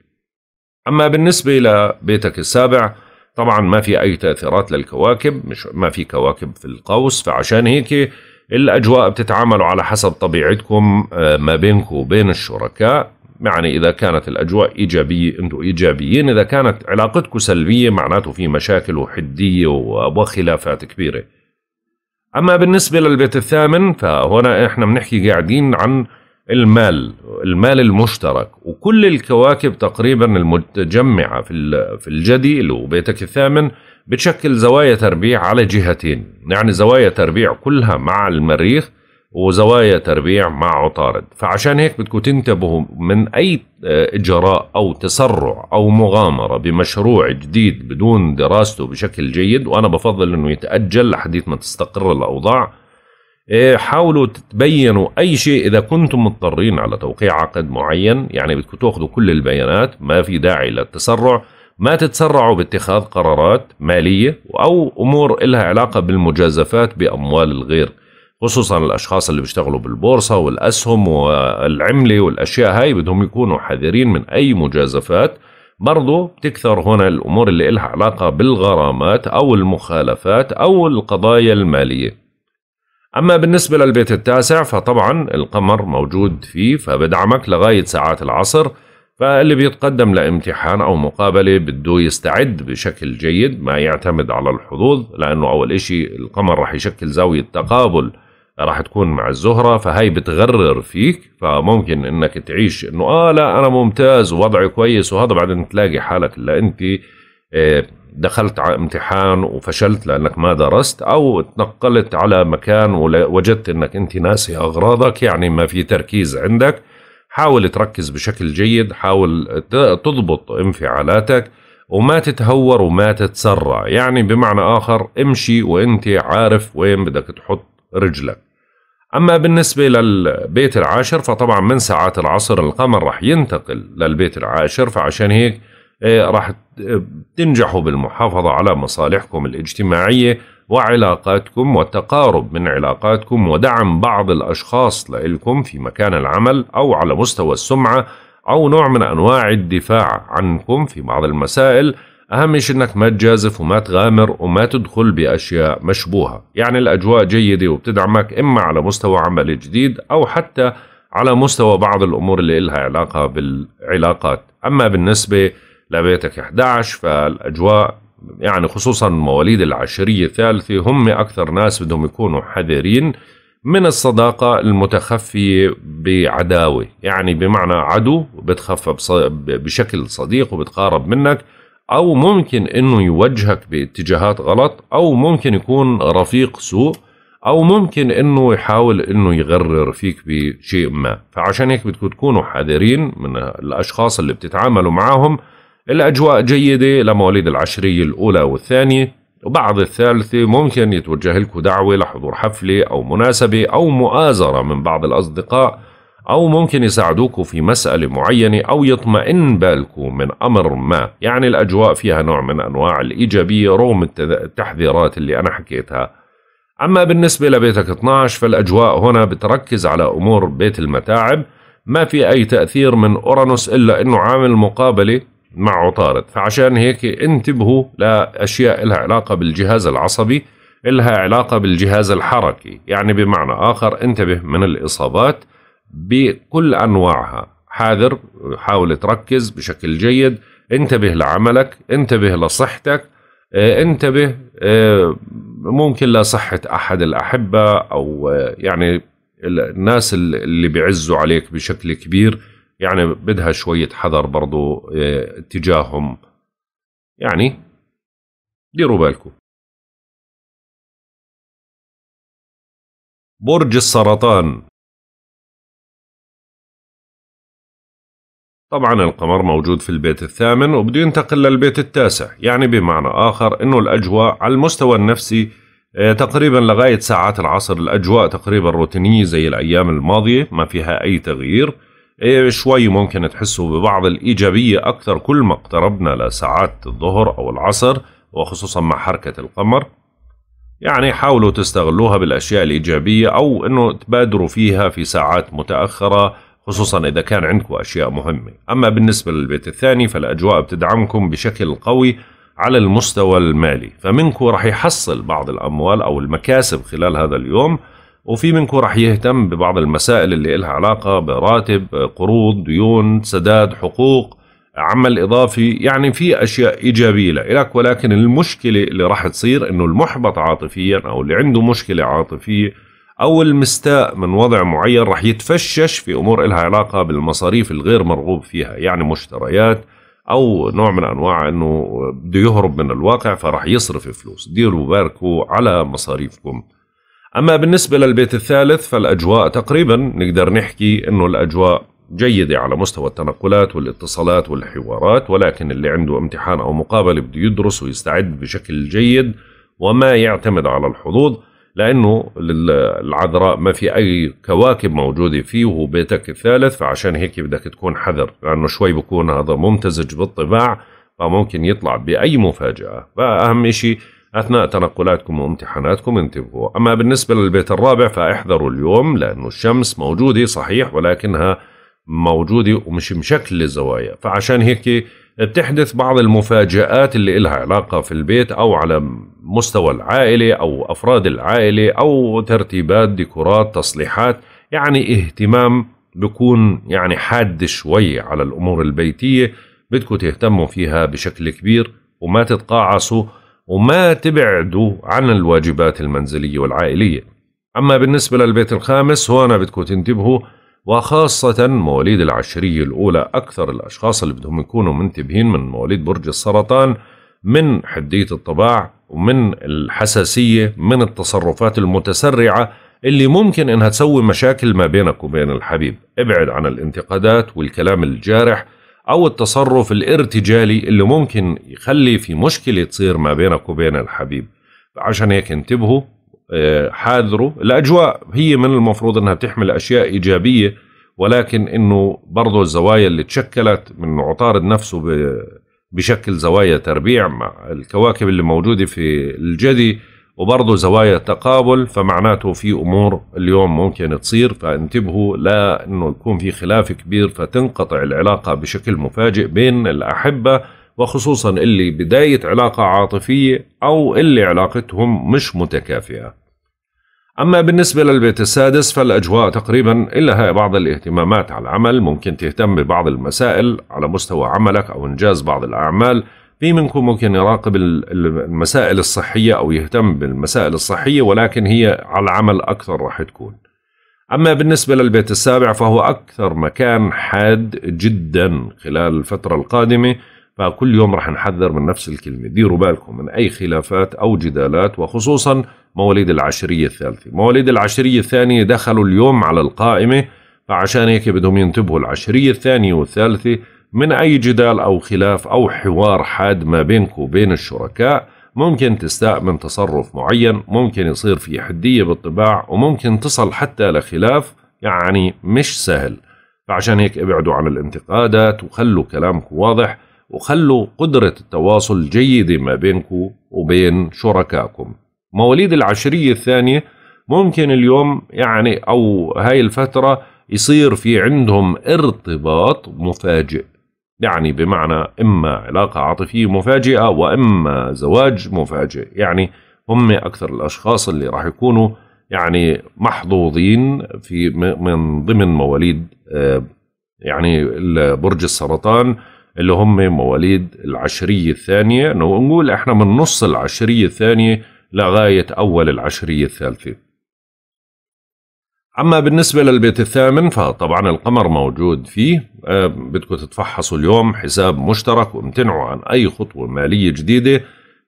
اما بالنسبه لبيتك السابع طبعا ما في اي تاثيرات للكواكب مش ما في كواكب في القوس فعشان هيك الاجواء بتتعاملوا على حسب طبيعتكم آه، ما بينكم وبين الشركاء يعني اذا كانت الاجواء ايجابيه انتم ايجابيين اذا كانت علاقتكم سلبيه معناته في مشاكل وحديه وخلافات كبيره اما بالنسبه للبيت الثامن فهنا احنا بنحكي قاعدين عن المال المال المشترك وكل الكواكب تقريبا المتجمعه في في الجدي اللي هو بيتك الثامن بتشكل زوايا تربيع على جهتين يعني زوايا تربيع كلها مع المريخ وزوايا تربيع مع عطارد فعشان هيك بدكم تنتبهوا من أي آه، إجراء أو تسرع أو مغامرة بمشروع جديد بدون دراسته بشكل جيد وأنا بفضل أنه يتأجل لحديث ما تستقر الأوضاع آه، حاولوا تبينوا أي شيء إذا كنتم مضطرين على توقيع عقد معين يعني بدكم تاخذوا كل البيانات ما في داعي للتسرع ما تتسرعوا باتخاذ قرارات مالية أو أمور إلها علاقة بالمجازفات بأموال الغير خصوصا الأشخاص اللي بيشتغلوا بالبورصة والأسهم والعملة والأشياء هاي بدهم يكونوا حذرين من أي مجازفات برضو بتكثر هنا الأمور اللي إلها علاقة بالغرامات أو المخالفات أو القضايا المالية أما بالنسبة للبيت التاسع فطبعا القمر موجود فيه فبدعمك لغاية ساعات العصر فاللي بيتقدم لامتحان أو مقابلة بده يستعد بشكل جيد ما يعتمد على الحظوظ لأنه أول إشي القمر رح يشكل زاوية تقابل راح تكون مع الزهرة فهي بتغرر فيك فممكن انك تعيش انه اه لا انا ممتاز ووضعي كويس وهذا بعدين تلاقي حالك الا انت آه، دخلت على امتحان وفشلت لانك ما درست او تنقلت على مكان ووجدت انك انت ناسي اغراضك يعني ما في تركيز عندك حاول تركز بشكل جيد حاول تضبط انفعالاتك وما تتهور وما تتسرع يعني بمعنى آخر امشي وانت عارف وين بدك تحط رجلك أما بالنسبة للبيت العاشر فطبعا من ساعات العصر القمر رح ينتقل للبيت العاشر فعشان هيك إيه، رح تنجحوا بالمحافظة على مصالحكم الاجتماعية وعلاقاتكم والتقارب من علاقاتكم ودعم بعض الأشخاص لإلكم في مكان العمل أو على مستوى السمعة أو نوع من أنواع الدفاع عنكم في بعض المسائل أهم شيء إنك ما تجازف وما تغامر وما تدخل بأشياء مشبوهة يعني الأجواء جيدة وبتدعمك إما على مستوى عمل جديد أو حتى على مستوى بعض الأمور اللي إلها علاقة بالعلاقات أما بالنسبة لبيتك 11 فالأجواء يعني خصوصا مواليد العشرية الثالثة هم أكثر ناس بدهم يكونوا حذرين من الصداقة المتخفية بعداوة يعني بمعنى عدو بتخفى بشكل صديق وبتقارب منك أو ممكن أنه يوجهك باتجاهات غلط أو ممكن يكون رفيق سوء أو ممكن أنه يحاول أنه يغرر فيك بشيء ما فعشان هيك بدكم تكونوا حذرين من الأشخاص اللي بتتعاملوا معهم الأجواء جيدة لمواليد العشرية الأولى والثانية وبعض الثالثة ممكن يتوجه لكم دعوة لحضور حفلة أو مناسبة أو مؤازرة من بعض الأصدقاء أو ممكن يساعدوكوا في مسألة معينة أو يطمئن بالكم من أمر ما يعني الأجواء فيها نوع من أنواع الإيجابية رغم التحذيرات اللي أنا حكيتها أما بالنسبة لبيتك 12 فالأجواء هنا بتركز على أمور بيت المتاعب ما في أي تأثير من أورانوس إلا أنه عامل مقابلة معه عطارد فعشان هيك انتبهوا لأشياء لها علاقة بالجهاز العصبي لها علاقة بالجهاز الحركي يعني بمعنى آخر انتبه من الإصابات بكل أنواعها حاذر حاول تركز بشكل جيد انتبه لعملك انتبه لصحتك اه، انتبه اه، ممكن لصحة أحد الأحبة أو اه، يعني الناس اللي بيعزوا عليك بشكل كبير يعني بدها شوية حذر برضو اتجاههم آه، يعني ديروا بالكم برج السرطان طبعا القمر موجود في البيت الثامن وبده ينتقل للبيت التاسع يعني بمعنى آخر أنه الأجواء على المستوى النفسي آه، تقريبا لغاية ساعات العصر الأجواء تقريبا روتينية زي الأيام الماضية ما فيها أي تغيير إيه، شوي ممكن تحسوا ببعض الإيجابية أكثر كل ما اقتربنا لساعات الظهر أو العصر وخصوصا مع حركة القمر يعني حاولوا تستغلوها بالأشياء الإيجابية أو أنه تبادروا فيها في ساعات متأخرة خصوصا إذا كان عندكم أشياء مهمة أما بالنسبة للبيت الثاني فالأجواء بتدعمكم بشكل قوي على المستوى المالي فمنكم رح يحصل بعض الأموال أو المكاسب خلال هذا اليوم وفي منكم راح يهتم ببعض المسائل اللي إلها علاقة براتب قروض ديون سداد حقوق عمل إضافي يعني في أشياء إيجابية لك ولكن المشكلة اللي راح تصير أنه المحبط عاطفيا أو اللي عنده مشكلة عاطفية أو المستاء من وضع معين راح يتفشش في أمور إلها علاقة بالمصاريف الغير مرغوب فيها يعني مشتريات أو نوع من أنواع أنه بده يهرب من الواقع فراح يصرف فلوس ديروا باركوا على مصاريفكم أما بالنسبة للبيت الثالث فالأجواء تقريبا نقدر نحكي أنه الأجواء جيدة على مستوى التنقلات والاتصالات والحوارات ولكن اللي عنده امتحان أو مقابلة بده يدرس ويستعد بشكل جيد وما يعتمد على الحظوظ لأنه العذراء ما في أي كواكب موجودة فيه وهو بيتك الثالث فعشان هيك بدك تكون حذر لأنه شوي بكون هذا ممتزج بالطباع فممكن يطلع بأي مفاجأة فأهم شيء أثناء تنقلاتكم وامتحاناتكم انتبهوا أما بالنسبة للبيت الرابع فاحذروا اليوم لأنه الشمس موجودة صحيح ولكنها موجودة ومش مشكل الزوايا فعشان هيك بتحدث بعض المفاجآت اللي إلها علاقة في البيت أو على مستوى العائلة أو أفراد العائلة أو ترتيبات ديكورات تصليحات يعني اهتمام بكون يعني حاد شوي على الأمور البيتية بدكم تهتموا فيها بشكل كبير وما تتقاعسوا وما تبعدوا عن الواجبات المنزلية والعائلية أما بالنسبة للبيت الخامس هون بدكم تنتبهوا وخاصة مواليد العشرية الأولى أكثر الأشخاص اللي بدهم يكونوا منتبهين من مواليد برج السرطان من حدية الطباع ومن الحساسية من التصرفات المتسرعة اللي ممكن انها تسوي مشاكل ما بينك وبين الحبيب ابعد عن الانتقادات والكلام الجارح أو التصرف الارتجالي اللي ممكن يخلي في مشكلة تصير ما بينك وبين الحبيب عشان هيك انتبهوا آه، حاذروا الأجواء هي من المفروض أنها تحمل أشياء إيجابية ولكن أنه برضو الزوايا اللي تشكلت من عطارد نفسه بشكل زوايا تربيع مع الكواكب اللي موجودة في الجدي وبرضه زوايا تقابل فمعناته في امور اليوم ممكن تصير فانتبهوا لا انه يكون في خلاف كبير فتنقطع العلاقه بشكل مفاجئ بين الاحبه وخصوصا اللي بدايه علاقه عاطفيه او اللي علاقتهم مش متكافئه. أما بالنسبة للبيت السادس فالأجواء تقريبا إلها بعض الاهتمامات على العمل ممكن تهتم ببعض المسائل على مستوى عملك أو إنجاز بعض الأعمال في منكم ممكن يراقب المسائل الصحية أو يهتم بالمسائل الصحية ولكن هي على العمل أكثر راح تكون أما بالنسبة للبيت السابع فهو أكثر مكان حاد جدا خلال الفترة القادمة فكل يوم راح نحذر من نفس الكلمة ديروا بالكم من أي خلافات أو جدالات وخصوصا مواليد العشرية الثالثة مواليد العشرية الثانية دخلوا اليوم على القائمة فعشان هيك بدهم ينتبهوا العشرية الثانية والثالثة من أي جدال أو خلاف أو حوار حاد ما بينك وبين الشركاء ممكن تستاء من تصرف معين ممكن يصير في حدية بالطباع وممكن تصل حتى لخلاف يعني مش سهل فعشان هيك ابعدوا عن الانتقادات وخلوا كلامك واضح وخلوا قدرة التواصل جيدة ما بينك وبين شركائكم مواليد العشرية الثانية ممكن اليوم يعني أو هاي الفترة يصير في عندهم ارتباط مفاجئ يعني بمعنى إما علاقة عاطفية مفاجئة وإما زواج مفاجئ يعني هم أكثر الأشخاص اللي راح يكونوا يعني محظوظين في من ضمن مواليد آه، يعني برج السرطان اللي هم مواليد العشرية الثانية نقول احنا من نص العشرية الثانية لغاية أول العشرية الثالثة اما بالنسبه للبيت الثامن فطبعا القمر موجود فيه آه، بدكم تتفحصوا اليوم حساب مشترك وامتنعوا عن اي خطوه ماليه جديده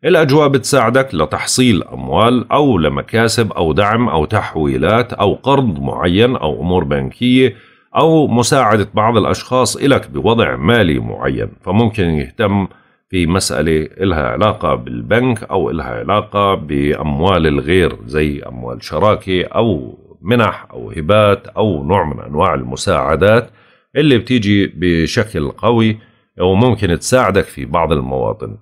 الاجواء بتساعدك لتحصيل اموال او لمكاسب او دعم او تحويلات او قرض معين او امور بنكيه او مساعده بعض الاشخاص الك بوضع مالي معين فممكن يهتم في مسألة إلها علاقة بالبنك أو إلها علاقة بأموال الغير زي أموال شراكة أو منح أو هبات أو نوع من أنواع المساعدات اللي بتيجي بشكل قوي وممكن تساعدك في بعض المواطن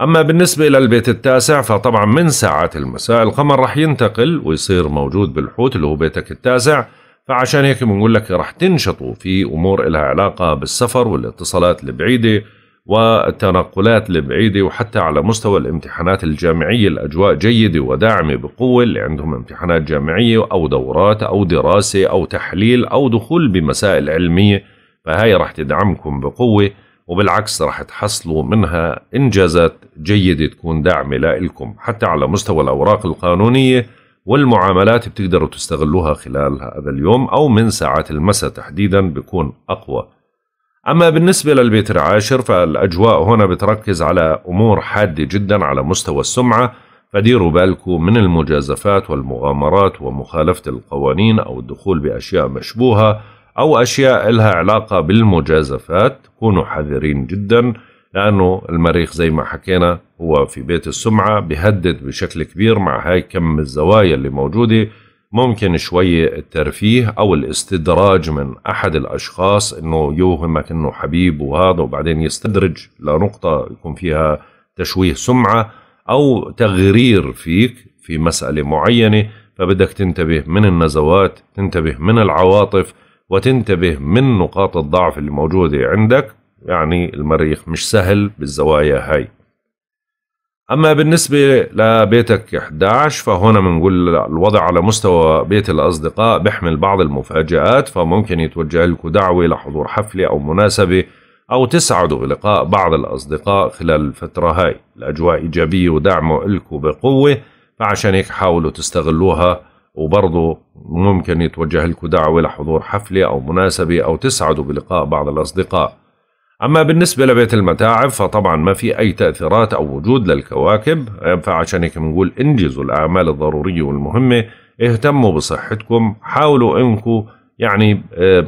أما بالنسبة للبيت التاسع فطبعا من ساعات المساء القمر رح ينتقل ويصير موجود بالحوت اللي هو بيتك التاسع فعشان هيك بنقول لك رح تنشطوا في أمور لها علاقة بالسفر والاتصالات البعيدة والتنقلات البعيدة وحتى على مستوى الامتحانات الجامعية الأجواء جيدة وداعمة بقوة اللي عندهم امتحانات جامعية أو دورات أو دراسة أو تحليل أو دخول بمسائل علمية فهي رح تدعمكم بقوة وبالعكس رح تحصلوا منها إنجازات جيدة تكون داعمة لإلكم حتى على مستوى الأوراق القانونية والمعاملات بتقدروا تستغلوها خلال هذا اليوم أو من ساعات المساء تحديدا بيكون أقوى أما بالنسبة للبيت العاشر فالأجواء هنا بتركز على أمور حادة جدا على مستوى السمعة فديروا بالكم من المجازفات والمغامرات ومخالفة القوانين أو الدخول بأشياء مشبوهة أو أشياء لها علاقة بالمجازفات كونوا حذرين جدا لأنه المريخ زي ما حكينا هو في بيت السمعة بيهدد بشكل كبير مع هاي كم الزوايا اللي موجودة ممكن شوي الترفيه او الاستدراج من احد الاشخاص انه يوهمك انه حبيب وهذا وبعدين يستدرج لنقطه يكون فيها تشويه سمعه او تغرير فيك في مساله معينه فبدك تنتبه من النزوات تنتبه من العواطف وتنتبه من نقاط الضعف اللي موجوده عندك يعني المريخ مش سهل بالزوايا هاي اما بالنسبه لبيتك 11 فهنا بنقول الوضع على مستوى بيت الاصدقاء بيحمل بعض المفاجات فممكن يتوجه لكم دعوه لحضور حفله او مناسبه او تسعدوا بلقاء بعض الاصدقاء خلال الفتره هاي الاجواء ايجابيه ودعمه لكم بقوه فعشان هيك حاولوا تستغلوها وبرضه ممكن يتوجه لكم دعوه لحضور حفله او مناسبه او تسعدوا بلقاء بعض الاصدقاء أما بالنسبة لبيت المتاعب فطبعا ما في أي تأثيرات أو وجود للكواكب فعشان هيك بنقول انجزوا الأعمال الضرورية والمهمة اهتموا بصحتكم حاولوا انكم يعني آه،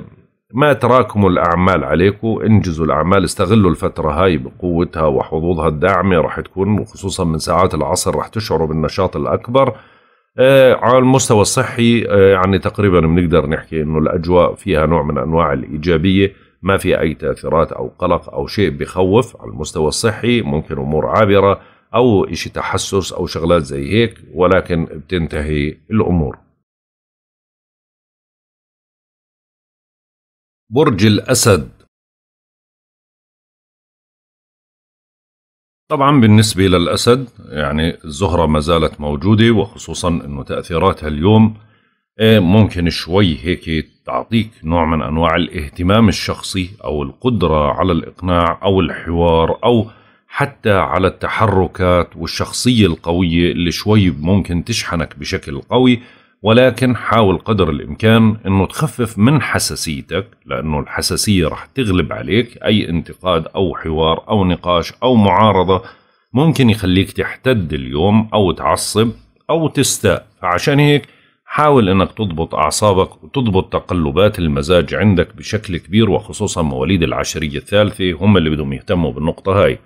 ما تراكموا الأعمال عليكم انجزوا الأعمال استغلوا الفترة هاي بقوتها وحظوظها الداعمة رح تكون وخصوصا من ساعات العصر رح تشعروا بالنشاط الأكبر آه، على المستوى الصحي آه، يعني تقريبا بنقدر نحكي انه الاجواء فيها نوع من انواع الايجابيه ما في أي تأثيرات أو قلق أو شيء بخوف على المستوى الصحي ممكن أمور عابرة أو إشي تحسس أو شغلات زي هيك ولكن بتنتهي الأمور برج الأسد طبعا بالنسبة للأسد يعني الزهرة ما زالت موجودة وخصوصا أنه تأثيراتها اليوم آه، ممكن شوي هيك تعطيك نوع من انواع الاهتمام الشخصي او القدره على الاقناع او الحوار او حتى على التحركات والشخصيه القويه اللي شوي ممكن تشحنك بشكل قوي ولكن حاول قدر الامكان انه تخفف من حساسيتك لانه الحساسيه رح تغلب عليك اي انتقاد او حوار او نقاش او معارضه ممكن يخليك تحتد اليوم او تعصب او تستاء فعشان هيك حاول انك تضبط اعصابك وتضبط تقلبات المزاج عندك بشكل كبير وخصوصا مواليد العشريه الثالثه هم اللي بدهم يهتموا بالنقطه هاي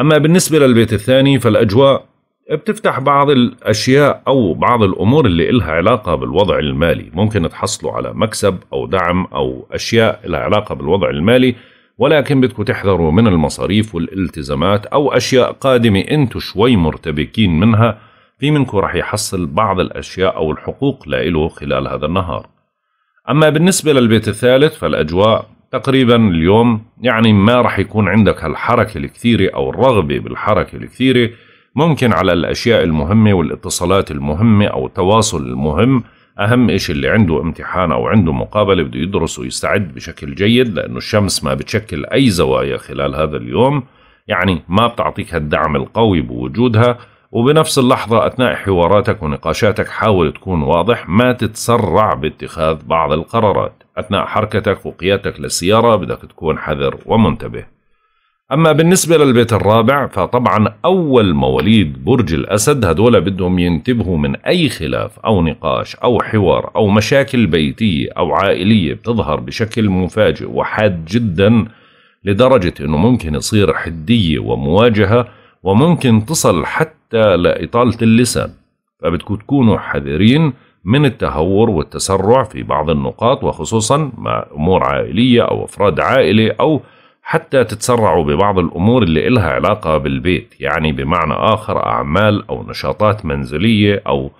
اما بالنسبه للبيت الثاني فالاجواء بتفتح بعض الاشياء او بعض الامور اللي إلها علاقه بالوضع المالي ممكن تحصلوا على مكسب او دعم او اشياء الها علاقه بالوضع المالي ولكن بدكم تحذروا من المصاريف والالتزامات او اشياء قادمه انتوا شوي مرتبكين منها في منكم رح يحصل بعض الأشياء أو الحقوق لإله خلال هذا النهار أما بالنسبة للبيت الثالث فالأجواء تقريبا اليوم يعني ما رح يكون عندك هالحركة الكثيرة أو الرغبة بالحركة الكثيرة ممكن على الأشياء المهمة والاتصالات المهمة أو التواصل المهم أهم إشي اللي عنده امتحان أو عنده مقابلة بده يدرس ويستعد بشكل جيد لأنه الشمس ما بتشكل أي زوايا خلال هذا اليوم يعني ما بتعطيك هالدعم القوي بوجودها وبنفس اللحظة أثناء حواراتك ونقاشاتك حاول تكون واضح ما تتسرع باتخاذ بعض القرارات أثناء حركتك وقيادتك للسيارة بدك تكون حذر ومنتبه أما بالنسبة للبيت الرابع فطبعا أول مواليد برج الأسد هدول بدهم ينتبهوا من أي خلاف أو نقاش أو حوار أو مشاكل بيتية أو عائلية بتظهر بشكل مفاجئ وحاد جدا لدرجة أنه ممكن يصير حدية ومواجهة وممكن تصل حتى لإطالة اللسان فبدكم تكونوا حذرين من التهور والتسرع في بعض النقاط وخصوصا مع أمور عائلية أو أفراد عائلة أو حتى تتسرعوا ببعض الأمور اللي إلها علاقة بالبيت يعني بمعنى آخر أعمال أو نشاطات منزلية أو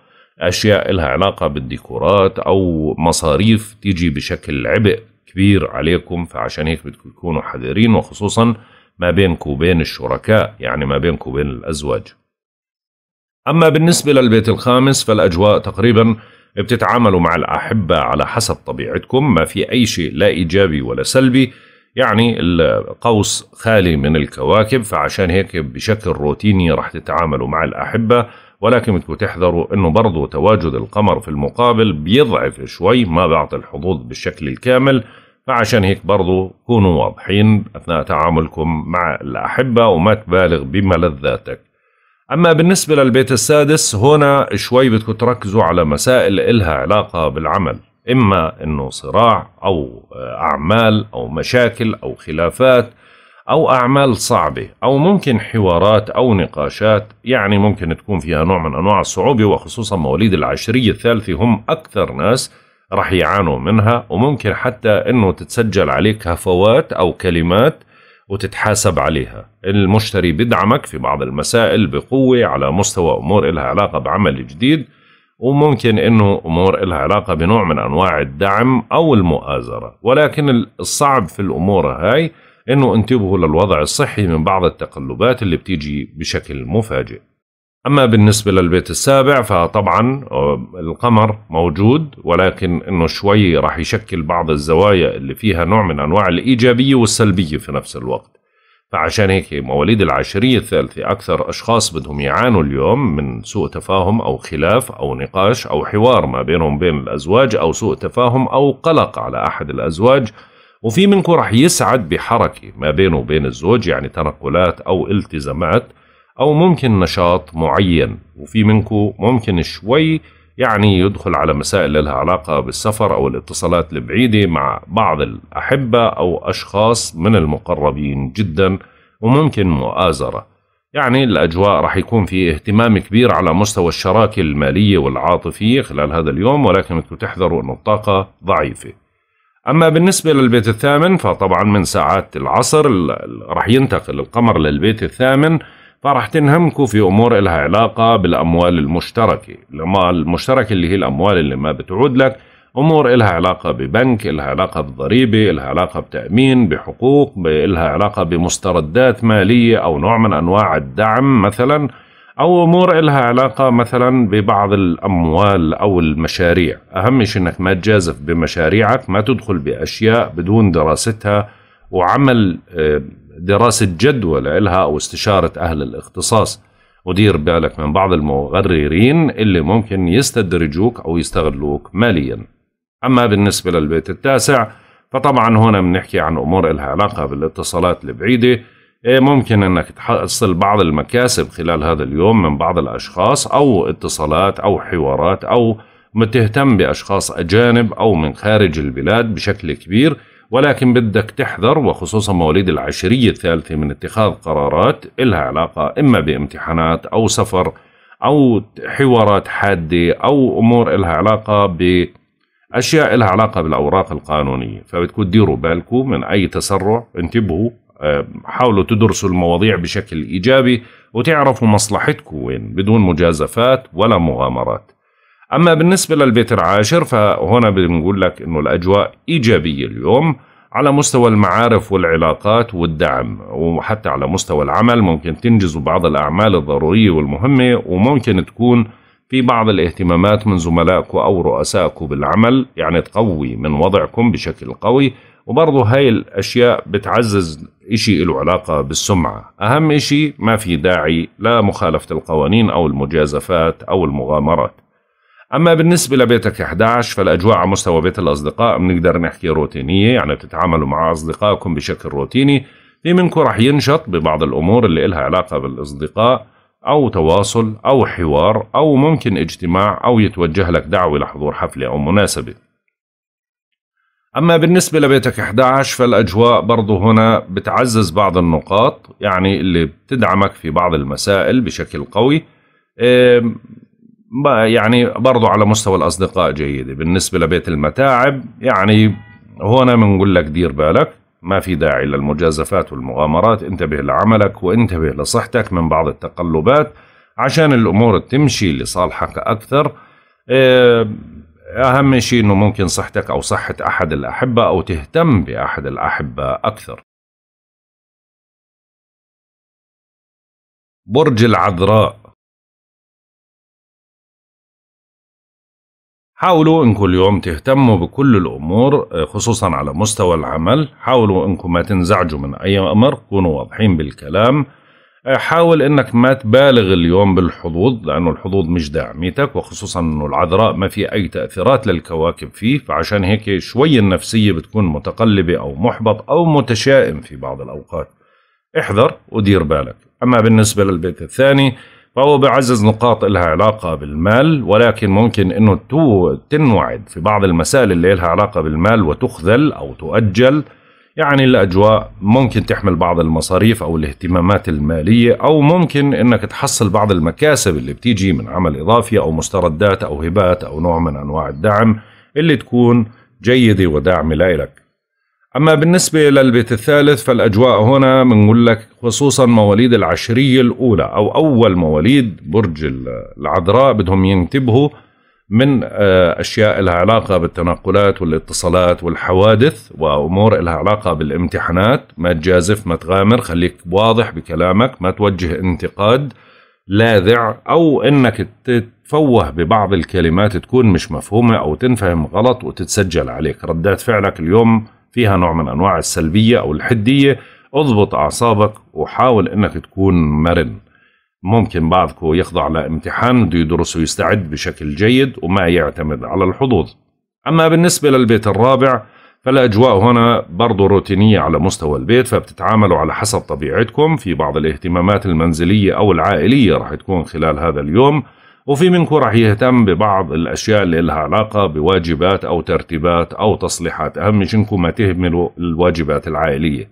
أشياء إلها علاقة بالديكورات أو مصاريف تيجي بشكل عبء كبير عليكم فعشان هيك بدكم تكونوا حذرين وخصوصا ما بينك وبين الشركاء يعني ما بينك وبين الأزواج أما بالنسبة للبيت الخامس فالأجواء تقريبا بتتعاملوا مع الأحبة على حسب طبيعتكم ما في أي شيء لا إيجابي ولا سلبي يعني القوس خالي من الكواكب فعشان هيك بشكل روتيني رح تتعاملوا مع الأحبة ولكن بدكم تحذروا انه برضه تواجد القمر في المقابل بيضعف شوي ما بيعطي الحظوظ بالشكل الكامل فعشان هيك برضو كونوا واضحين أثناء تعاملكم مع الأحبة وما تبالغ بملذاتك أما بالنسبة للبيت السادس هنا شوي بدكم تركزوا على مسائل إلها علاقة بالعمل إما أنه صراع أو أعمال أو مشاكل أو خلافات أو أعمال صعبة أو ممكن حوارات أو نقاشات يعني ممكن تكون فيها نوع من أنواع الصعوبة وخصوصا مواليد العشرية الثالثة هم أكثر ناس راح يعانوا منها وممكن حتى انه تتسجل عليك هفوات او كلمات وتتحاسب عليها المشتري بدعمك في بعض المسائل بقوة على مستوى أمور إلها علاقة بعمل جديد وممكن أنه أمور إلها علاقة بنوع من أنواع الدعم أو المؤازرة ولكن الصعب في الأمور هاي أنه انتبهوا للوضع الصحي من بعض التقلبات اللي بتيجي بشكل مفاجئ أما بالنسبة للبيت السابع فطبعا القمر موجود ولكن أنه شوي راح يشكل بعض الزوايا اللي فيها نوع من أنواع الإيجابية والسلبية في نفس الوقت فعشان هيك مواليد العشرية الثالثة أكثر أشخاص بدهم يعانوا اليوم من سوء تفاهم أو خلاف أو نقاش أو حوار ما بينهم بين الأزواج أو سوء تفاهم أو قلق على أحد الأزواج وفي منكم رح يسعد بحركة ما بينه وبين الزوج يعني تنقلات أو التزامات أو ممكن نشاط معين وفي منكم ممكن شوي يعني يدخل على مسائل لها علاقة بالسفر أو الاتصالات البعيدة مع بعض الأحبة أو أشخاص من المقربين جدا وممكن مؤازرة يعني الأجواء راح يكون في اهتمام كبير على مستوى الشراكة المالية والعاطفية خلال هذا اليوم ولكن بدكم تحذروا أن الطاقة ضعيفة أما بالنسبة للبيت الثامن فطبعا من ساعات العصر راح ينتقل القمر للبيت الثامن فراح تنهمكوا في أمور إلها علاقة بالأموال المشتركة المال المشتركة اللي هي الأموال اللي ما بتعود لك أمور إلها علاقة ببنك إلها علاقة بضريبة إلها علاقة بتأمين بحقوق إلها علاقة بمستردات مالية أو نوع من أنواع الدعم مثلا أو أمور إلها علاقة مثلا ببعض الأموال أو المشاريع أهم شيء أنك ما تجازف بمشاريعك ما تدخل بأشياء بدون دراستها وعمل آه، دراسة جدوى لها أو استشارة أهل الاختصاص ودير بالك من بعض المغررين اللي ممكن يستدرجوك أو يستغلوك ماليا أما بالنسبة للبيت التاسع فطبعا هنا بنحكي عن أمور إلها علاقة بالاتصالات البعيدة إيه، ممكن أنك تحصل بعض المكاسب خلال هذا اليوم من بعض الأشخاص أو اتصالات أو حوارات أو متهتم بأشخاص أجانب أو من خارج البلاد بشكل كبير ولكن بدك تحذر وخصوصا مواليد العشرية الثالثة من اتخاذ قرارات إلها علاقة إما بامتحانات أو سفر أو حوارات حادة أو أمور إلها علاقة ب أشياء إلها علاقة بالأوراق القانونية فبتكون تديروا بالكم من أي تسرع انتبهوا آه، حاولوا تدرسوا المواضيع بشكل إيجابي وتعرفوا مصلحتكم وين بدون مجازفات ولا مغامرات أما بالنسبة للبيت العاشر فهنا بنقول لك أنه الأجواء إيجابية اليوم على مستوى المعارف والعلاقات والدعم وحتى على مستوى العمل ممكن تنجزوا بعض الأعمال الضرورية والمهمة وممكن تكون في بعض الاهتمامات من زملائكم أو رؤسائكم بالعمل يعني تقوي من وضعكم بشكل قوي وبرضه هاي الأشياء بتعزز إشي له علاقة بالسمعة أهم إشي ما في داعي لمخالفة القوانين أو المجازفات أو المغامرات أما بالنسبة لبيتك 11 فالأجواء على مستوى بيت الأصدقاء بنقدر نحكي روتينية يعني بتتعاملوا مع أصدقائكم بشكل روتيني في منكم رح ينشط ببعض الأمور اللي إلها علاقة بالأصدقاء أو تواصل أو حوار أو ممكن اجتماع أو يتوجه لك دعوة لحضور حفلة أو مناسبة أما بالنسبة لبيتك 11 فالأجواء برضو هنا بتعزز بعض النقاط يعني اللي بتدعمك في بعض المسائل بشكل قوي يعني برضو على مستوى الأصدقاء جيدة بالنسبة لبيت المتاعب يعني هنا بنقول لك دير بالك ما في داعي للمجازفات والمغامرات انتبه لعملك وانتبه لصحتك من بعض التقلبات عشان الأمور تمشي لصالحك أكثر إيه، أهم شيء أنه ممكن صحتك أو صحة أحد الأحبة أو تهتم بأحد الأحبة أكثر برج العذراء حاولوا انكم اليوم تهتموا بكل الامور آه، خصوصا على مستوى العمل حاولوا انكم ما تنزعجوا من اي امر كونوا واضحين بالكلام آه، حاول انك ما تبالغ اليوم بالحظوظ لانه الحظوظ مش داعمتك وخصوصا انه العذراء ما في اي تاثيرات للكواكب فيه فعشان هيك شوي النفسيه بتكون متقلبه او محبط او متشائم في بعض الاوقات احذر ودير بالك اما بالنسبه للبيت الثاني فهو بعزز نقاط إلها علاقة بالمال ولكن ممكن أنه تنوعد في بعض المسائل اللي إلها علاقة بالمال وتخذل أو تؤجل يعني الأجواء ممكن تحمل بعض المصاريف أو الاهتمامات المالية أو ممكن أنك تحصل بعض المكاسب اللي بتيجي من عمل إضافي أو مستردات أو هبات أو نوع من أنواع الدعم اللي تكون جيدة وداعمة لإلك أما بالنسبة للبيت الثالث فالأجواء هنا بنقول لك خصوصا مواليد العشرية الأولى أو أول مواليد برج العذراء بدهم ينتبهوا من آه، أشياء لها علاقة بالتنقلات والاتصالات والحوادث وأمور لها علاقة بالامتحانات ما تجازف ما تغامر خليك واضح بكلامك ما توجه انتقاد لاذع أو أنك تتفوه ببعض الكلمات تكون مش مفهومة أو تنفهم غلط وتتسجل عليك ردات فعلك اليوم فيها نوع من أنواع السلبية أو الحدية اضبط أعصابك وحاول أنك تكون مرن ممكن بعضكم يخضع لامتحان بده يدرس ويستعد بشكل جيد وما يعتمد على الحظوظ أما بالنسبة للبيت الرابع فالأجواء هنا برضو روتينية على مستوى البيت فبتتعاملوا على حسب طبيعتكم في بعض الاهتمامات المنزلية أو العائلية راح تكون خلال هذا اليوم وفي منكم راح يهتم ببعض الأشياء اللي لها علاقة بواجبات أو ترتيبات أو تصليحات أهم شيء إنكم ما تهملوا الواجبات العائلية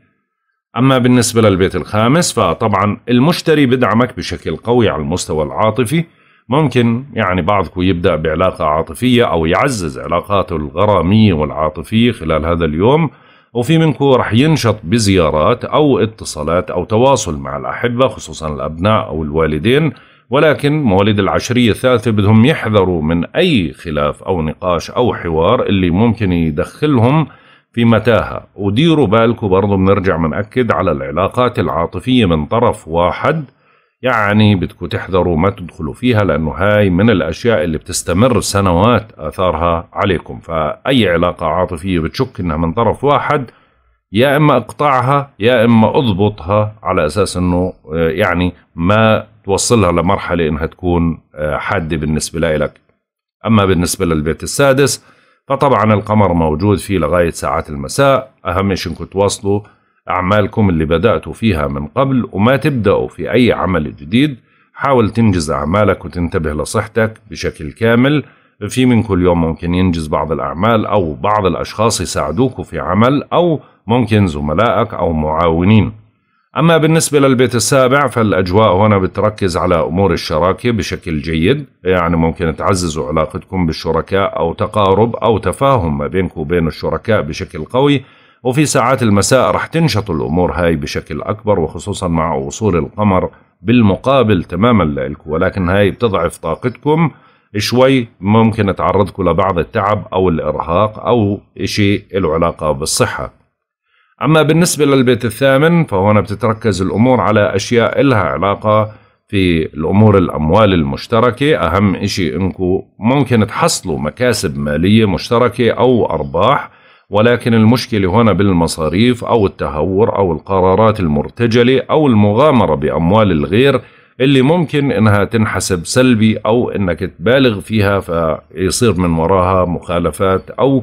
أما بالنسبة للبيت الخامس فطبعا المشتري بدعمك بشكل قوي على المستوى العاطفي ممكن يعني بعضكم يبدأ بعلاقة عاطفية أو يعزز علاقاته الغرامية والعاطفية خلال هذا اليوم وفي منكم رح ينشط بزيارات أو اتصالات أو تواصل مع الأحبة خصوصا الأبناء أو الوالدين ولكن مواليد العشرية الثالثة بدهم يحذروا من أي خلاف أو نقاش أو حوار اللي ممكن يدخلهم في متاهة وديروا بالكم برضو بنرجع بنأكد على العلاقات العاطفية من طرف واحد يعني بدكم تحذروا ما تدخلوا فيها لأنه هاي من الأشياء اللي بتستمر سنوات آثارها عليكم فأي علاقة عاطفية بتشك إنها من طرف واحد يا إما اقطعها يا إما اضبطها على أساس إنه آه، يعني ما توصلها لمرحله انها تكون آه، حاده بالنسبه لك اما بالنسبه للبيت السادس فطبعا القمر موجود فيه لغايه ساعات المساء اهم شيء انكم توصلوا اعمالكم اللي بداتوا فيها من قبل وما تبداوا في اي عمل جديد حاول تنجز اعمالك وتنتبه لصحتك بشكل كامل في من كل يوم ممكن ينجز بعض الأعمال أو بعض الأشخاص يساعدوك في عمل أو ممكن زملائك أو معاونين أما بالنسبة للبيت السابع فالأجواء هنا بتركز على أمور الشراكة بشكل جيد يعني ممكن تعززوا علاقتكم بالشركاء أو تقارب أو تفاهم ما بينكم وبين الشركاء بشكل قوي وفي ساعات المساء رح تنشط الأمور هاي بشكل أكبر وخصوصا مع وصول القمر بالمقابل تماما لإلكم ولكن هاي بتضعف طاقتكم شوي ممكن تعرضكم لبعض التعب أو الإرهاق أو إشي له علاقة بالصحة أما بالنسبة للبيت الثامن فهنا بتتركز الأمور على أشياء إلها علاقة في الأمور الأموال المشتركة أهم إشي إنكم ممكن تحصلوا مكاسب مالية مشتركة أو أرباح ولكن المشكلة هنا بالمصاريف أو التهور أو القرارات المرتجلة أو المغامرة بأموال الغير اللي ممكن إنها تنحسب سلبي أو إنك تبالغ فيها فيصير من وراها مخالفات أو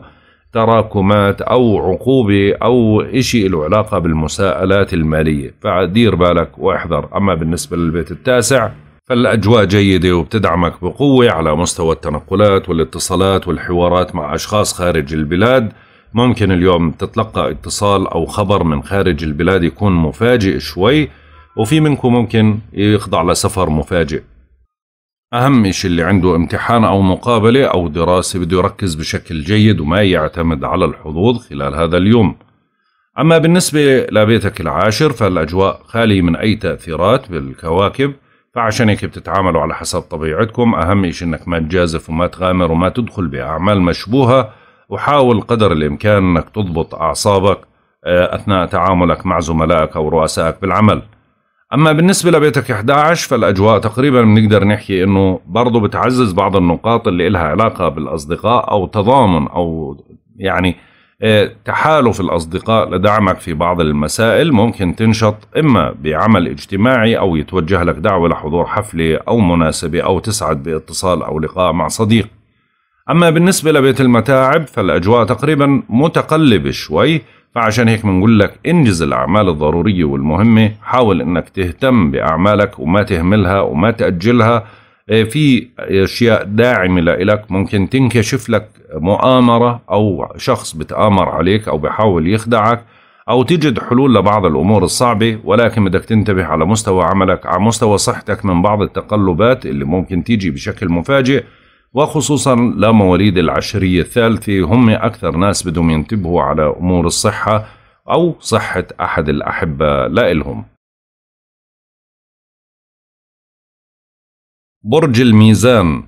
تراكمات أو عقوبة أو إشي له علاقة بالمساءلات المالية فدير بالك واحذر أما بالنسبة للبيت التاسع فالأجواء جيدة وبتدعمك بقوة على مستوى التنقلات والاتصالات والحوارات مع أشخاص خارج البلاد ممكن اليوم تتلقى اتصال أو خبر من خارج البلاد يكون مفاجئ شوي وفي منكم ممكن يخضع لسفر مفاجئ أهم شيء اللي عنده امتحان أو مقابلة أو دراسة بده يركز بشكل جيد وما يعتمد على الحظوظ خلال هذا اليوم أما بالنسبة لبيتك العاشر فالأجواء خالية من أي تأثيرات بالكواكب فعشان هيك بتتعاملوا على حسب طبيعتكم أهم شيء إنك ما تجازف وما تغامر وما تدخل بأعمال مشبوهة وحاول قدر الإمكان إنك تضبط أعصابك آه، أثناء تعاملك مع زملائك أو رؤسائك بالعمل اما بالنسبه لبيتك 11 فالاجواء تقريبا بنقدر نحكي انه برضه بتعزز بعض النقاط اللي إلها علاقه بالاصدقاء او تضامن او يعني آه، تحالف الأصدقاء لدعمك في بعض المسائل ممكن تنشط إما بعمل اجتماعي أو يتوجه لك دعوة لحضور حفلة أو مناسبة أو تسعد باتصال أو لقاء مع صديق أما بالنسبة لبيت المتاعب فالأجواء تقريبا متقلبة شوي فعشان هيك بنقول لك انجز الاعمال الضروريه والمهمه حاول انك تهتم باعمالك وما تهملها وما تاجلها آه، في اشياء داعمه لإلك ممكن تنكشف لك مؤامره او شخص بتامر عليك او بحاول يخدعك او تجد حلول لبعض الامور الصعبه ولكن بدك تنتبه على مستوى عملك على مستوى صحتك من بعض التقلبات اللي ممكن تيجي بشكل مفاجئ وخصوصا لمواليد العشرية الثالثة هم أكثر ناس بدهم ينتبهوا على أمور الصحة أو صحة أحد الأحبة لإلهم برج الميزان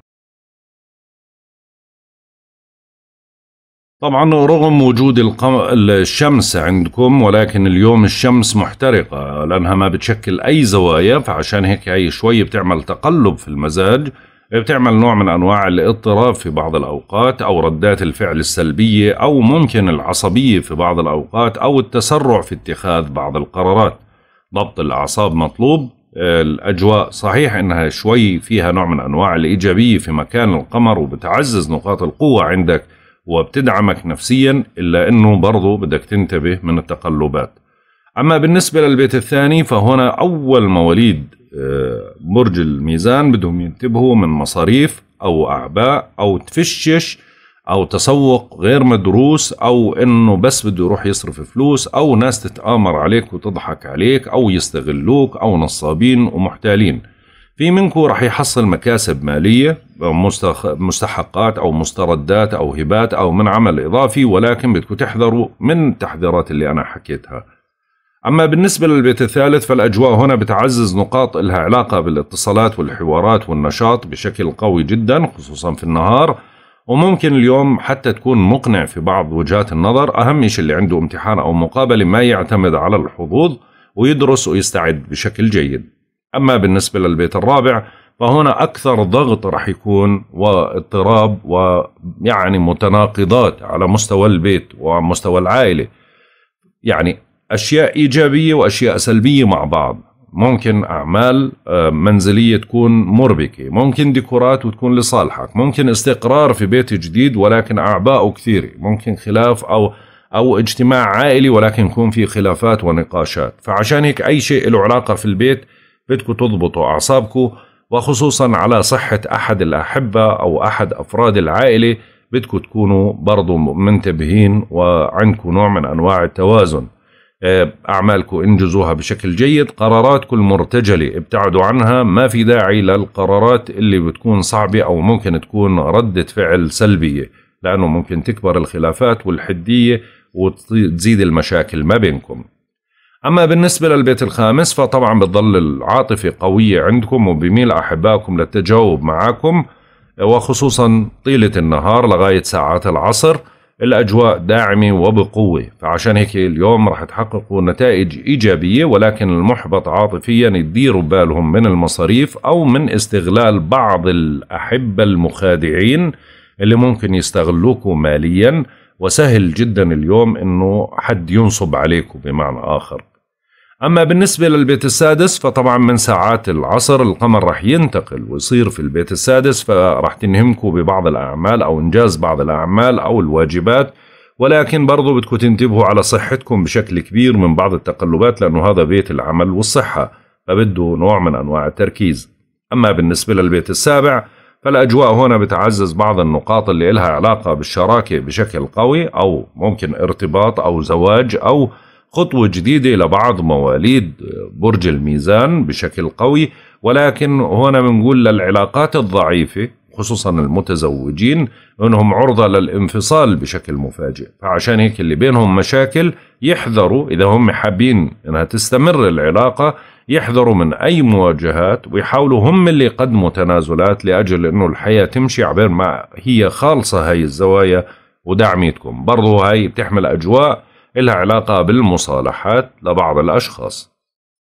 طبعا رغم وجود القم... الشمس عندكم ولكن اليوم الشمس محترقة لأنها ما بتشكل أي زوايا فعشان هيك هي شوي بتعمل تقلب في المزاج بتعمل نوع من أنواع الاضطراب في بعض الأوقات أو ردات الفعل السلبية أو ممكن العصبية في بعض الأوقات أو التسرع في اتخاذ بعض القرارات ضبط الأعصاب مطلوب آه، الأجواء صحيح أنها شوي فيها نوع من أنواع الإيجابية في مكان القمر وبتعزز نقاط القوة عندك وبتدعمك نفسيا إلا أنه برضو بدك تنتبه من التقلبات أما بالنسبة للبيت الثاني فهنا أول مواليد برج الميزان بدهم ينتبهوا من مصاريف او اعباء او تفشش او تسوق غير مدروس او انه بس بده يروح يصرف فلوس او ناس تتآمر عليك وتضحك عليك او يستغلوك او نصابين ومحتالين في منكم راح يحصل مكاسب مالية مستحقات أو مستردات أو هبات أو من عمل إضافي ولكن بدكم تحذروا من التحذيرات اللي أنا حكيتها أما بالنسبة للبيت الثالث فالأجواء هنا بتعزز نقاط إلها علاقة بالاتصالات والحوارات والنشاط بشكل قوي جدا خصوصا في النهار وممكن اليوم حتى تكون مقنع في بعض وجهات النظر أهم شيء اللي عنده امتحان أو مقابلة ما يعتمد على الحظوظ ويدرس ويستعد بشكل جيد أما بالنسبة للبيت الرابع فهنا أكثر ضغط راح يكون واضطراب ويعني متناقضات على مستوى البيت ومستوى العائلة يعني اشياء ايجابيه واشياء سلبيه مع بعض ممكن اعمال آه، منزليه تكون مربكه ممكن ديكورات وتكون لصالحك ممكن استقرار في بيت جديد ولكن اعباءه كثيره ممكن خلاف او او اجتماع عائلي ولكن يكون في خلافات ونقاشات فعشان هيك اي شيء له علاقه في البيت بدكم تضبطوا اعصابكم وخصوصا على صحه احد الاحبه او احد افراد العائله بدكم تكونوا برضو منتبهين وعندكم نوع من انواع التوازن آه، أعمالكم انجزوها بشكل جيد قراراتكم المرتجلة ابتعدوا عنها ما في داعي للقرارات اللي بتكون صعبة أو ممكن تكون ردة فعل سلبية لأنه ممكن تكبر الخلافات والحدية وتزيد المشاكل ما بينكم أما بالنسبة للبيت الخامس فطبعا بتضل العاطفة قوية عندكم وبميل أحبائكم للتجاوب معاكم وخصوصا طيلة النهار لغاية ساعات العصر الأجواء داعمة وبقوة فعشان هيك اليوم رح تحققوا نتائج إيجابية ولكن المحبط عاطفيا يديروا بالهم من المصاريف أو من استغلال بعض الأحبة المخادعين اللي ممكن يستغلوكوا ماليا وسهل جدا اليوم انه حد ينصب عليكم بمعنى اخر أما بالنسبة للبيت السادس فطبعا من ساعات العصر القمر رح ينتقل ويصير في البيت السادس فرح تنهمكوا ببعض الأعمال أو إنجاز بعض الأعمال أو الواجبات ولكن برضو بدكم تنتبهوا على صحتكم بشكل كبير من بعض التقلبات لأنه هذا بيت العمل والصحة فبده نوع من أنواع التركيز أما بالنسبة للبيت السابع فالأجواء هنا بتعزز بعض النقاط اللي إلها علاقة بالشراكة بشكل قوي أو ممكن ارتباط أو زواج أو خطوة جديدة لبعض مواليد برج الميزان بشكل قوي ولكن هنا بنقول للعلاقات الضعيفة خصوصا المتزوجين انهم عرضه للانفصال بشكل مفاجئ فعشان هيك اللي بينهم مشاكل يحذروا اذا هم حابين انها تستمر العلاقه يحذروا من اي مواجهات ويحاولوا هم اللي يقدموا تنازلات لاجل انه الحياه تمشي عبر ما هي خالصه هاي الزوايا ودعميتكم برضو هاي بتحمل اجواء إلها علاقة بالمصالحات لبعض الأشخاص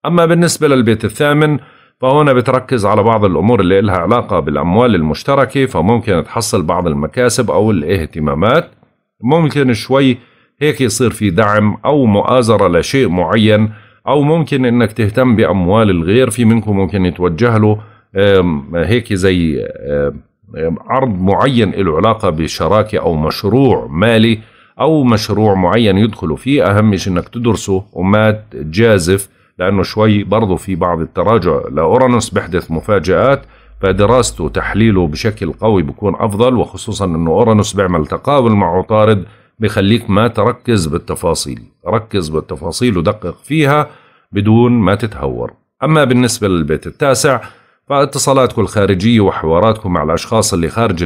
أما بالنسبة للبيت الثامن فهنا بتركز على بعض الأمور اللي إلها علاقة بالأموال المشتركة فممكن تحصل بعض المكاسب أو الاهتمامات ممكن شوي هيك يصير في دعم أو مؤازرة لشيء معين أو ممكن إنك تهتم بأموال الغير في منكم ممكن يتوجه له هيك زي عرض معين له علاقة بشراكة أو مشروع مالي او مشروع معين يدخلوا فيه اهم شيء انك تدرسه وما تجازف لانه شوي برضه في بعض التراجع لاورانوس بيحدث مفاجات فدراسته وتحليله بشكل قوي بكون افضل وخصوصا انه اورانوس بيعمل تقابل مع عطارد بخليك ما تركز بالتفاصيل ركز بالتفاصيل ودقق فيها بدون ما تتهور أما بالنسبة للبيت التاسع فاتصالاتكم الخارجية وحواراتكم مع الأشخاص اللي خارج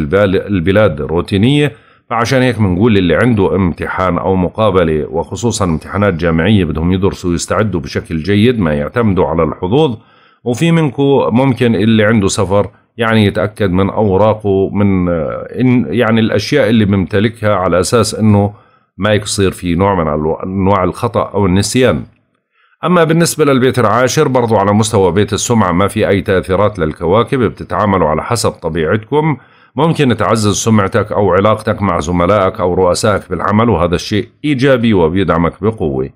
البلاد روتينية فعشان هيك بنقول اللي عنده امتحان او مقابله وخصوصا امتحانات جامعيه بدهم يدرسوا ويستعدوا بشكل جيد ما يعتمدوا على الحظوظ وفي منكم ممكن اللي عنده سفر يعني يتاكد من اوراقه من آه، إن يعني الاشياء اللي بيمتلكها على اساس انه ما يصير في نوع من انواع الخطا او النسيان. اما بالنسبه للبيت العاشر برضو على مستوى بيت السمعه ما في اي تاثيرات للكواكب بتتعاملوا على حسب طبيعتكم ممكن تعزز سمعتك أو علاقتك مع زملائك أو رؤسائك بالعمل وهذا الشيء إيجابي وبيدعمك بقوة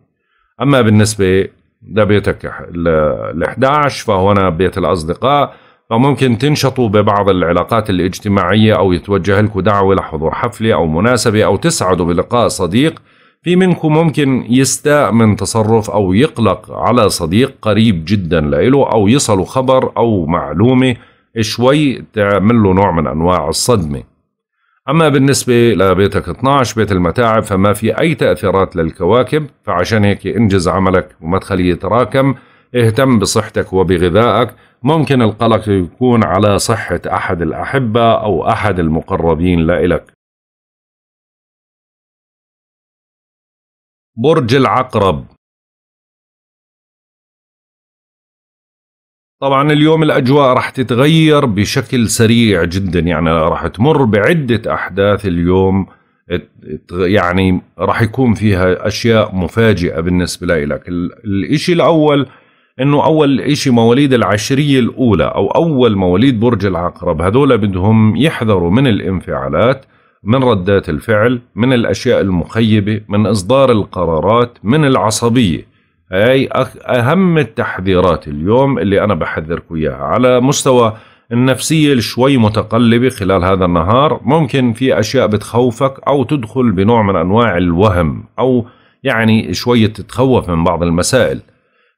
أما بالنسبة لبيتك ال 11 فهنا بيت الأصدقاء فممكن تنشطوا ببعض العلاقات الاجتماعية أو يتوجه لكم دعوة لحضور حفلة أو مناسبة أو تسعدوا بلقاء صديق في منكم ممكن يستاء من تصرف أو يقلق على صديق قريب جدا لإله أو يصل خبر أو معلومة شوي تعمل له نوع من أنواع الصدمة أما بالنسبة لبيتك 12 بيت المتاعب فما في أي تأثيرات للكواكب فعشان هيك انجز عملك وما تخليه يتراكم اهتم بصحتك وبغذائك ممكن القلق يكون على صحة أحد الأحبة أو أحد المقربين لإلك برج العقرب طبعا اليوم الاجواء راح تتغير بشكل سريع جدا يعني راح تمر بعده احداث اليوم يعني راح يكون فيها اشياء مفاجئه بالنسبه لك الاشي الاول انه اول شيء مواليد العشريه الاولى او اول مواليد برج العقرب هذول بدهم يحذروا من الانفعالات من ردات الفعل من الاشياء المخيبه من اصدار القرارات من العصبيه هاي أهم التحذيرات اليوم اللي أنا بحذركم إياها على مستوى النفسية شوي متقلبة خلال هذا النهار ممكن في أشياء بتخوفك أو تدخل بنوع من أنواع الوهم أو يعني شوية تتخوف من بعض المسائل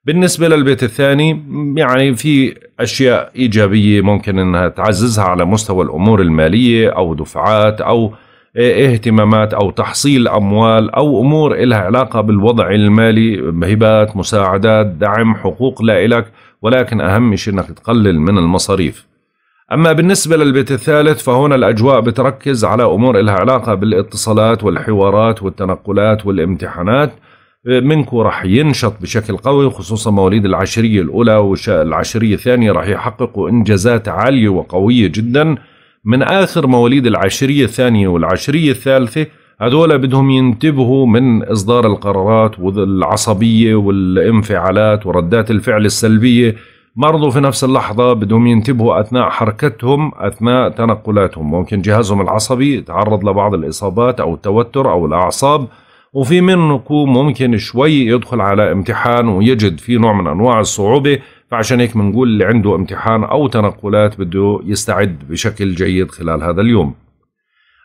بالنسبة للبيت الثاني يعني في أشياء إيجابية ممكن أنها تعززها على مستوى الأمور المالية أو دفعات أو اهتمامات أو تحصيل أموال أو أمور إلها علاقة بالوضع المالي هبات مساعدات دعم حقوق لا لك ولكن أهم شيء أنك تقلل من المصاريف أما بالنسبة للبيت الثالث فهنا الأجواء بتركز على أمور إلها علاقة بالاتصالات والحوارات والتنقلات والامتحانات منكو راح ينشط بشكل قوي خصوصا مواليد العشرية الأولى والعشرية الثانية راح يحققوا إنجازات عالية وقوية جداً من آخر مواليد العشرية الثانية والعشرية الثالثة هذول بدهم ينتبهوا من إصدار القرارات والعصبية والانفعالات وردات الفعل السلبية مرضوا في نفس اللحظة بدهم ينتبهوا أثناء حركتهم أثناء تنقلاتهم ممكن جهازهم العصبي يتعرض لبعض الإصابات أو التوتر أو الأعصاب وفي منكم ممكن شوي يدخل على امتحان ويجد في نوع من أنواع الصعوبة فعشان هيك بنقول اللي عنده امتحان أو تنقلات بده يستعد بشكل جيد خلال هذا اليوم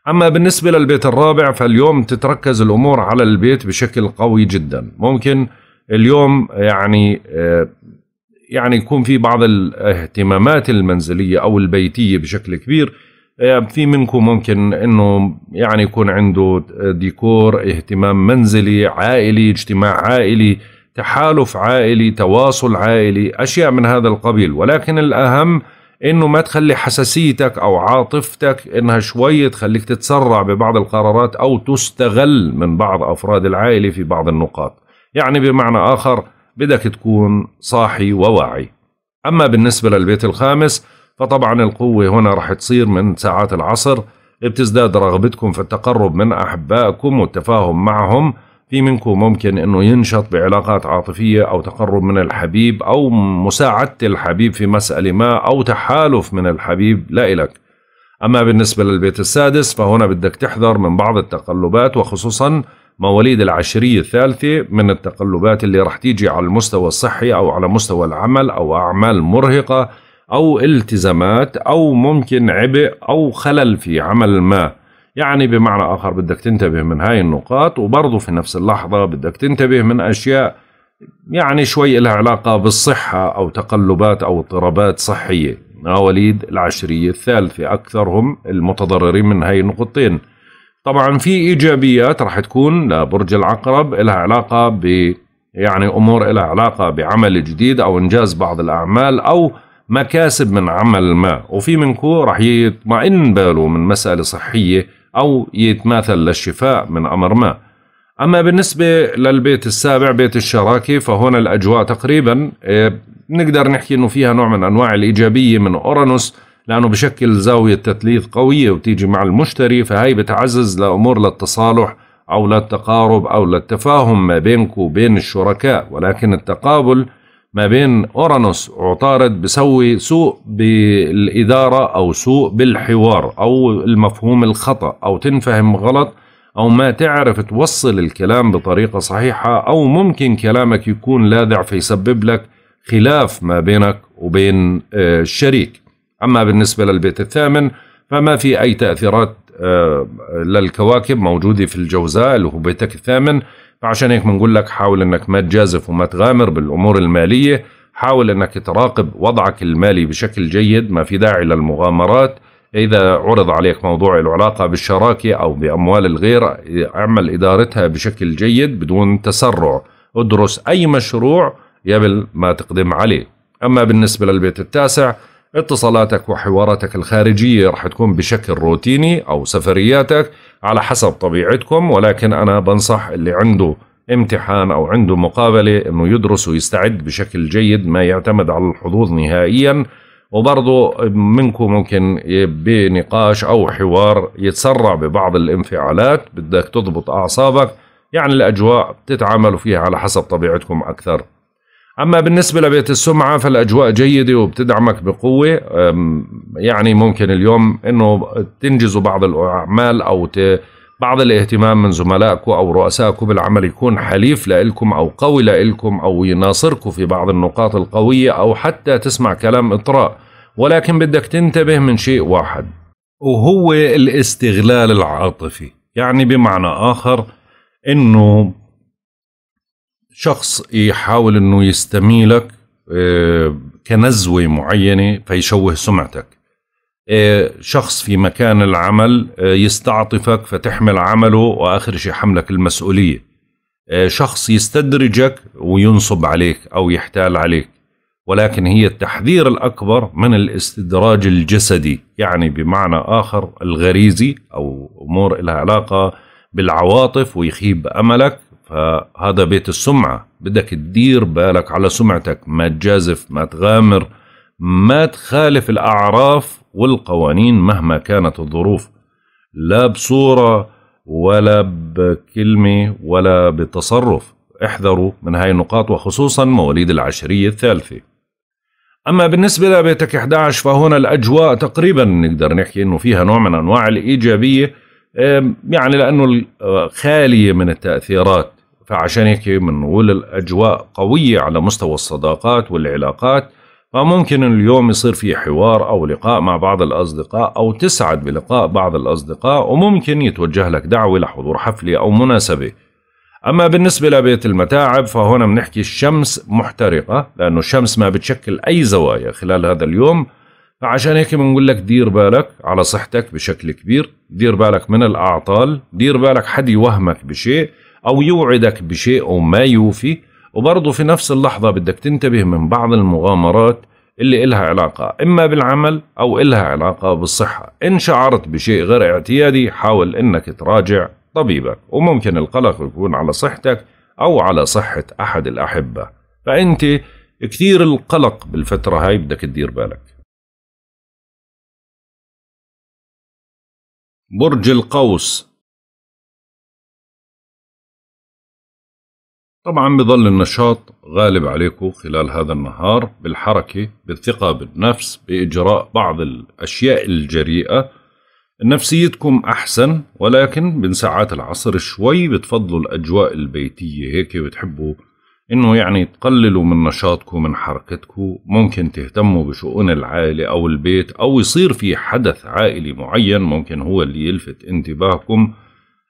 أما بالنسبة للبيت الرابع فاليوم تتركز الأمور على البيت بشكل قوي جدا ممكن اليوم يعني آه، يعني يكون في بعض الاهتمامات المنزلية أو البيتية بشكل كبير آه، في منكم ممكن انه يعني يكون عنده ديكور اهتمام منزلي عائلي اجتماع عائلي تحالف عائلي تواصل عائلي أشياء من هذا القبيل ولكن الأهم انه ما تخلي حساسيتك او عاطفتك انها شوي تخليك تتسرع ببعض القرارات او تستغل من بعض افراد العائله في بعض النقاط يعني بمعنى اخر بدك تكون صاحي وواعي اما بالنسبه للبيت الخامس فطبعا القوه هنا رح تصير من ساعات العصر بتزداد رغبتكم في التقرب من احبائكم والتفاهم معهم في منكم ممكن انه ينشط بعلاقات عاطفيه او تقرب من الحبيب او مساعده الحبيب في مساله ما او تحالف من الحبيب لا لك اما بالنسبه للبيت السادس فهنا بدك تحذر من بعض التقلبات وخصوصا مواليد العشريه الثالثه من التقلبات اللي رح تيجي على المستوى الصحي او على مستوى العمل او اعمال مرهقه او التزامات او ممكن عبء او خلل في عمل ما يعني بمعنى آخر بدك تنتبه من هاي النقاط وبرضه في نفس اللحظة بدك تنتبه من أشياء يعني شوي لها علاقة بالصحة أو تقلبات أو اضطرابات صحية مواليد العشرية الثالثة أكثرهم المتضررين من هاي النقطتين طبعا في إيجابيات رح تكون لبرج العقرب لها علاقة ب يعني أمور لها علاقة بعمل جديد أو إنجاز بعض الأعمال أو مكاسب من عمل ما وفي منكو رح يطمئن باله من مسألة صحية أو يتماثل للشفاء من أمر ما أما بالنسبة للبيت السابع بيت الشراكة فهون الأجواء تقريبا إيه، نقدر نحكي أنه فيها نوع من أنواع الإيجابية من أورانوس لأنه بشكل زاوية تثليث قوية وتيجي مع المشتري فهي بتعزز لأمور للتصالح أو للتقارب أو للتفاهم ما بينك وبين الشركاء ولكن التقابل ما بين اورانوس وعطارد بسوي سوء بالاداره او سوء بالحوار او المفهوم الخطا او تنفهم غلط او ما تعرف توصل الكلام بطريقه صحيحه او ممكن كلامك يكون لاذع فيسبب لك خلاف ما بينك وبين آه، الشريك اما بالنسبه للبيت الثامن فما في اي تاثيرات آه، للكواكب موجوده في الجوزاء اللي هو بيتك الثامن فعشان هيك بنقول لك حاول انك ما تجازف وما تغامر بالامور الماليه حاول انك تراقب وضعك المالي بشكل جيد ما في داعي للمغامرات إذا عرض عليك موضوع العلاقة بالشراكة أو بأموال الغير اعمل إدارتها بشكل جيد بدون تسرع ادرس أي مشروع قبل ما تقدم عليه أما بالنسبة للبيت التاسع اتصالاتك وحواراتك الخارجية رح تكون بشكل روتيني أو سفرياتك على حسب طبيعتكم ولكن أنا بنصح اللي عنده امتحان أو عنده مقابلة أنه يدرس ويستعد بشكل جيد ما يعتمد على الحظوظ نهائياً وبرضه منكم ممكن بنقاش او حوار يتسرع ببعض الانفعالات بدك تضبط اعصابك يعني الاجواء بتتعاملوا فيها على حسب طبيعتكم اكثر أما بالنسبة لبيت السمعة فالأجواء جيدة وبتدعمك بقوة يعني ممكن اليوم أنه تنجزوا بعض الأعمال أو ت... بعض الاهتمام من زملائكم أو رؤسائكم بالعمل يكون حليف لإلكم أو قوي لإلكم أو يناصركم في بعض النقاط القوية أو حتى تسمع كلام إطراء ولكن بدك تنتبه من شيء واحد وهو الاستغلال العاطفي يعني بمعنى آخر أنه شخص يحاول انه يستميلك آه، كنزوه معينه فيشوه سمعتك آه، شخص في مكان العمل آه، يستعطفك فتحمل عمله واخر شيء حملك المسؤوليه شخص يستدرجك وينصب عليك او يحتال عليك ولكن هي التحذير الاكبر من الاستدراج الجسدي يعني بمعنى اخر الغريزي او امور لها علاقه بالعواطف ويخيب املك فهذا بيت السمعة بدك تدير بالك على سمعتك ما تجازف ما تغامر ما تخالف الأعراف والقوانين مهما كانت الظروف لا بصورة ولا بكلمة ولا بتصرف احذروا من هاي النقاط وخصوصا مواليد العشرية الثالثة أما بالنسبة لبيتك 11 فهنا الأجواء تقريبا نقدر نحكي أنه فيها نوع من أنواع الإيجابية يعني لأنه آه، خالية من التأثيرات فعشان هيك بنقول الأجواء قوية على مستوى الصداقات والعلاقات فممكن اليوم يصير في حوار أو لقاء مع بعض الأصدقاء أو تسعد بلقاء بعض الأصدقاء وممكن يتوجه لك دعوة لحضور حفلة أو مناسبة أما بالنسبة لبيت المتاعب فهنا بنحكي الشمس محترقة لأنه الشمس ما بتشكل أي زوايا خلال هذا اليوم فعشان هيك بنقول لك دير بالك على صحتك بشكل كبير دير بالك من الأعطال دير بالك حد يوهمك بشيء أو يوعدك بشيء وما يوفي وبرضه في نفس اللحظة بدك تنتبه من بعض المغامرات اللي إلها علاقة إما بالعمل أو إلها علاقة بالصحة إن شعرت بشيء غير اعتيادي حاول إنك تراجع طبيبك وممكن القلق يكون على صحتك أو على صحة أحد الأحبة فأنت كثير القلق بالفترة هاي بدك تدير بالك برج القوس طبعا بظل النشاط غالب عليكم خلال هذا النهار بالحركة بالثقة بالنفس بإجراء بعض الأشياء الجريئة نفسيتكم أحسن ولكن من ساعات العصر شوي بتفضلوا الأجواء البيتية هيك بتحبوا إنه يعني تقللوا من نشاطكم من حركتكم ممكن تهتموا بشؤون العائلة أو البيت أو يصير في حدث عائلي معين ممكن هو اللي يلفت انتباهكم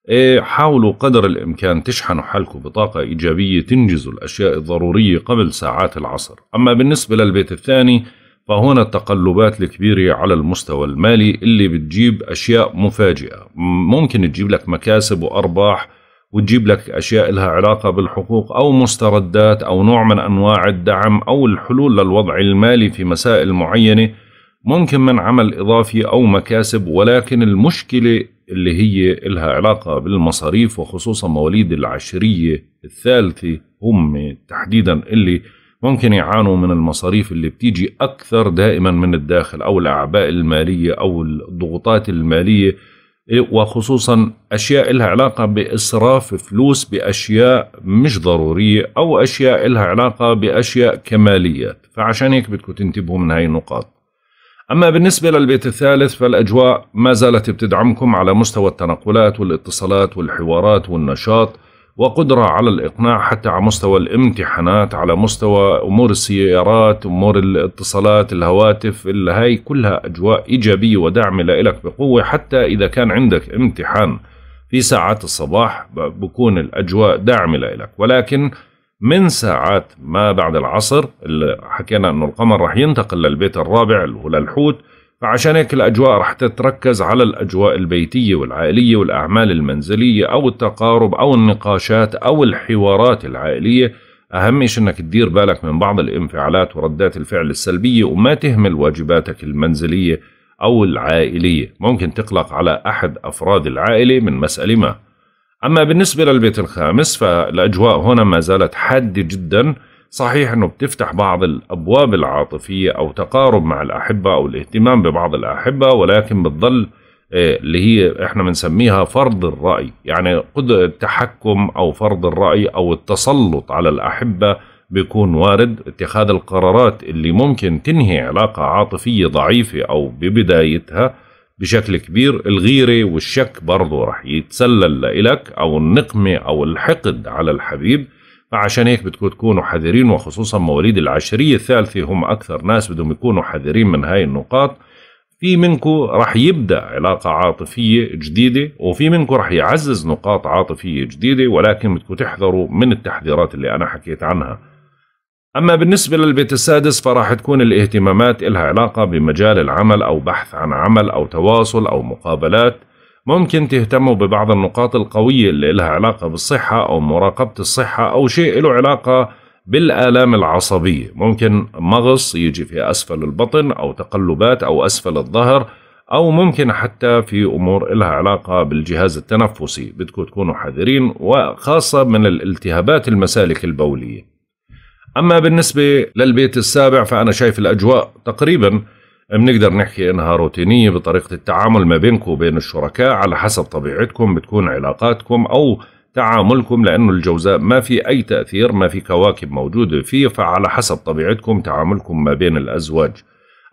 إيه، حاولوا قدر الإمكان تشحنوا حالكم بطاقة إيجابية تنجزوا الأشياء الضرورية قبل ساعات العصر أما بالنسبة للبيت الثاني فهنا التقلبات الكبيرة على المستوى المالي اللي بتجيب أشياء مفاجئة ممكن تجيب لك مكاسب وأرباح وتجيب لك أشياء لها علاقة بالحقوق أو مستردات أو نوع من أنواع الدعم أو الحلول للوضع المالي في مسائل معينة ممكن من عمل إضافي أو مكاسب ولكن المشكلة اللي هي إلها علاقة بالمصاريف وخصوصا مواليد العشرية الثالثة هم تحديدا اللي ممكن يعانوا من المصاريف اللي بتيجي أكثر دائما من الداخل أو الأعباء المالية أو الضغوطات المالية وخصوصا أشياء لها علاقة بإسراف فلوس بأشياء مش ضرورية أو أشياء لها علاقة بأشياء كماليات فعشان هيك بدكم تنتبهوا من هاي النقاط أما بالنسبة للبيت الثالث فالأجواء ما زالت بتدعمكم على مستوى التنقلات والاتصالات والحوارات والنشاط وقدرة على الإقناع حتى على مستوى الامتحانات على مستوى أمور السيارات أمور الاتصالات الهواتف هاي كلها أجواء إيجابية ودعم لإلك بقوة حتى إذا كان عندك امتحان في ساعات الصباح بكون الأجواء داعمة لإلك ولكن من ساعات ما بعد العصر اللي حكينا انه القمر رح ينتقل للبيت الرابع وللحوت فعشان هيك الاجواء رح تتركز على الاجواء البيتيه والعائليه والاعمال المنزليه او التقارب او النقاشات او الحوارات العائليه اهم شيء انك تدير بالك من بعض الانفعالات وردات الفعل السلبيه وما تهمل واجباتك المنزليه او العائليه ممكن تقلق على احد افراد العائله من مساله ما أما بالنسبة للبيت الخامس فالأجواء هنا ما زالت حادة جدا صحيح أنه بتفتح بعض الأبواب العاطفية أو تقارب مع الأحبة أو الاهتمام ببعض الأحبة ولكن بتظل آه، اللي هي احنا بنسميها فرض الرأي يعني قد التحكم أو فرض الرأي أو التسلط على الأحبة بيكون وارد اتخاذ القرارات اللي ممكن تنهي علاقة عاطفية ضعيفة أو ببدايتها بشكل كبير الغيرة والشك برضه رح يتسلل لإلك أو النقمة أو الحقد على الحبيب فعشان هيك بدكم تكونوا حذرين وخصوصا مواليد العشرية الثالثة هم أكثر ناس بدهم يكونوا حذرين من هاي النقاط في منكم رح يبدأ علاقة عاطفية جديدة وفي منكم رح يعزز نقاط عاطفية جديدة ولكن بدكم تحذروا من التحذيرات اللي أنا حكيت عنها أما بالنسبة للبيت السادس فراح تكون الاهتمامات إلها علاقة بمجال العمل أو بحث عن عمل أو تواصل أو مقابلات ممكن تهتموا ببعض النقاط القوية اللي إلها علاقة بالصحة أو مراقبة الصحة أو شيء له علاقة بالآلام العصبية ممكن مغص يجي في أسفل البطن أو تقلبات أو أسفل الظهر أو ممكن حتى في أمور إلها علاقة بالجهاز التنفسي بدكم تكونوا حذرين وخاصة من الالتهابات المسالك البولية أما بالنسبة للبيت السابع فأنا شايف الأجواء تقريبا بنقدر نحكي إنها روتينية بطريقة التعامل ما بينكم وبين الشركاء على حسب طبيعتكم بتكون علاقاتكم أو تعاملكم لأنه الجوزاء ما في أي تأثير ما في كواكب موجودة فيه فعلى حسب طبيعتكم تعاملكم ما بين الأزواج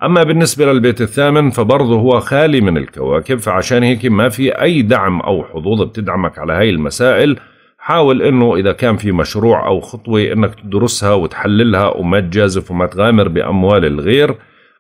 أما بالنسبة للبيت الثامن فبرضه هو خالي من الكواكب فعشان هيك ما في أي دعم أو حظوظ بتدعمك على هاي المسائل حاول انه اذا كان في مشروع او خطوه انك تدرسها وتحللها وما تجازف وما تغامر باموال الغير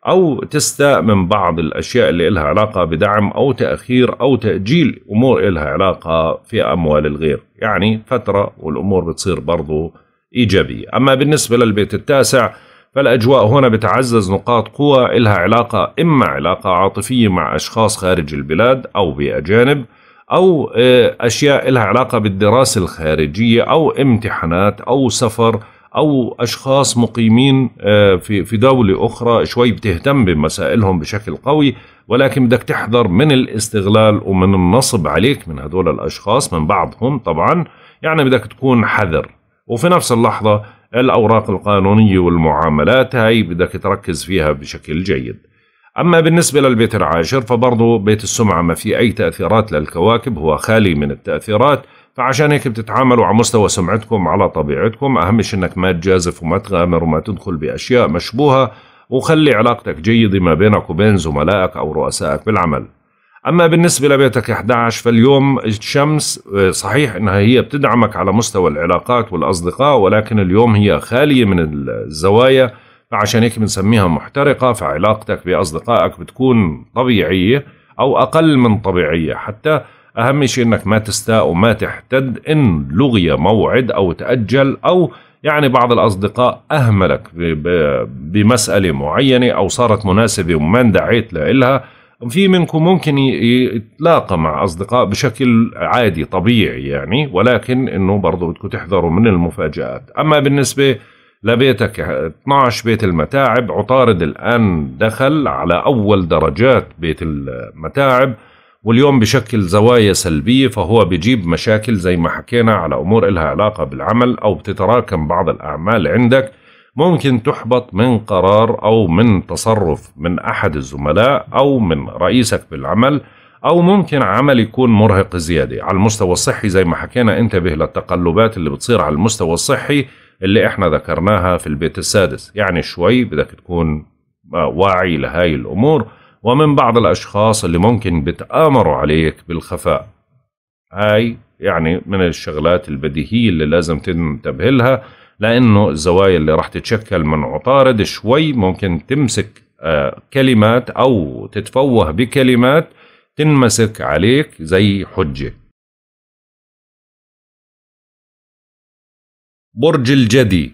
او تستاء من بعض الاشياء اللي لها علاقه بدعم او تاخير او تاجيل امور لها علاقه في اموال الغير يعني فتره والامور بتصير برضو ايجابيه اما بالنسبه للبيت التاسع فالاجواء هنا بتعزز نقاط قوى لها علاقه اما علاقه عاطفيه مع اشخاص خارج البلاد او باجانب أو آه، أشياء لها علاقة بالدراسة الخارجية أو امتحانات أو سفر أو أشخاص مقيمين آه، في في دولة أخرى شوي بتهتم بمسائلهم بشكل قوي ولكن بدك تحذر من الاستغلال ومن النصب عليك من هذول الأشخاص من بعضهم طبعا يعني بدك تكون حذر وفي نفس اللحظة الأوراق القانونية والمعاملات هاي بدك تركز فيها بشكل جيد أما بالنسبة للبيت العاشر فبرضه بيت السمعة ما في أي تأثيرات للكواكب هو خالي من التأثيرات فعشان هيك بتتعاملوا على مستوى سمعتكم على طبيعتكم أهم شيء أنك ما تجازف وما تغامر وما تدخل بأشياء مشبوهة وخلي علاقتك جيدة ما بينك وبين زملائك أو رؤسائك بالعمل أما بالنسبة لبيتك 11 فاليوم الشمس آه، صحيح أنها هي بتدعمك على مستوى العلاقات والأصدقاء ولكن اليوم هي خالية من الزوايا فعشان هيك بنسميها محترقة فعلاقتك بأصدقائك بتكون طبيعية أو أقل من طبيعية حتى أهم شيء إنك ما تستاء وما تحتد إن لغي موعد أو تأجل أو يعني بعض الأصدقاء أهملك بمسألة معينة أو صارت مناسبة وما اندعيت لإلها في منكم ممكن يتلاقى مع أصدقاء بشكل عادي طبيعي يعني ولكن إنه برضه بدكم تحذروا من المفاجآت أما بالنسبة لبيتك 12 بيت المتاعب عطارد الآن دخل على أول درجات بيت المتاعب واليوم بشكل زوايا سلبية فهو بيجيب مشاكل زي ما حكينا على أمور إلها علاقة بالعمل أو بتتراكم بعض الأعمال عندك ممكن تحبط من قرار أو من تصرف من أحد الزملاء أو من رئيسك بالعمل أو ممكن عمل يكون مرهق زيادة على المستوى الصحي زي ما حكينا انتبه للتقلبات اللي بتصير على المستوى الصحي اللي احنا ذكرناها في البيت السادس يعني شوي بدك تكون واعي لهاي الأمور ومن بعض الأشخاص اللي ممكن بتآمروا عليك بالخفاء هاي يعني من الشغلات البديهية اللي لازم تنتبه لها لأنه الزوايا اللي راح تتشكل من عطارد شوي ممكن تمسك آه، كلمات أو تتفوه بكلمات تنمسك عليك زي حجة برج الجدي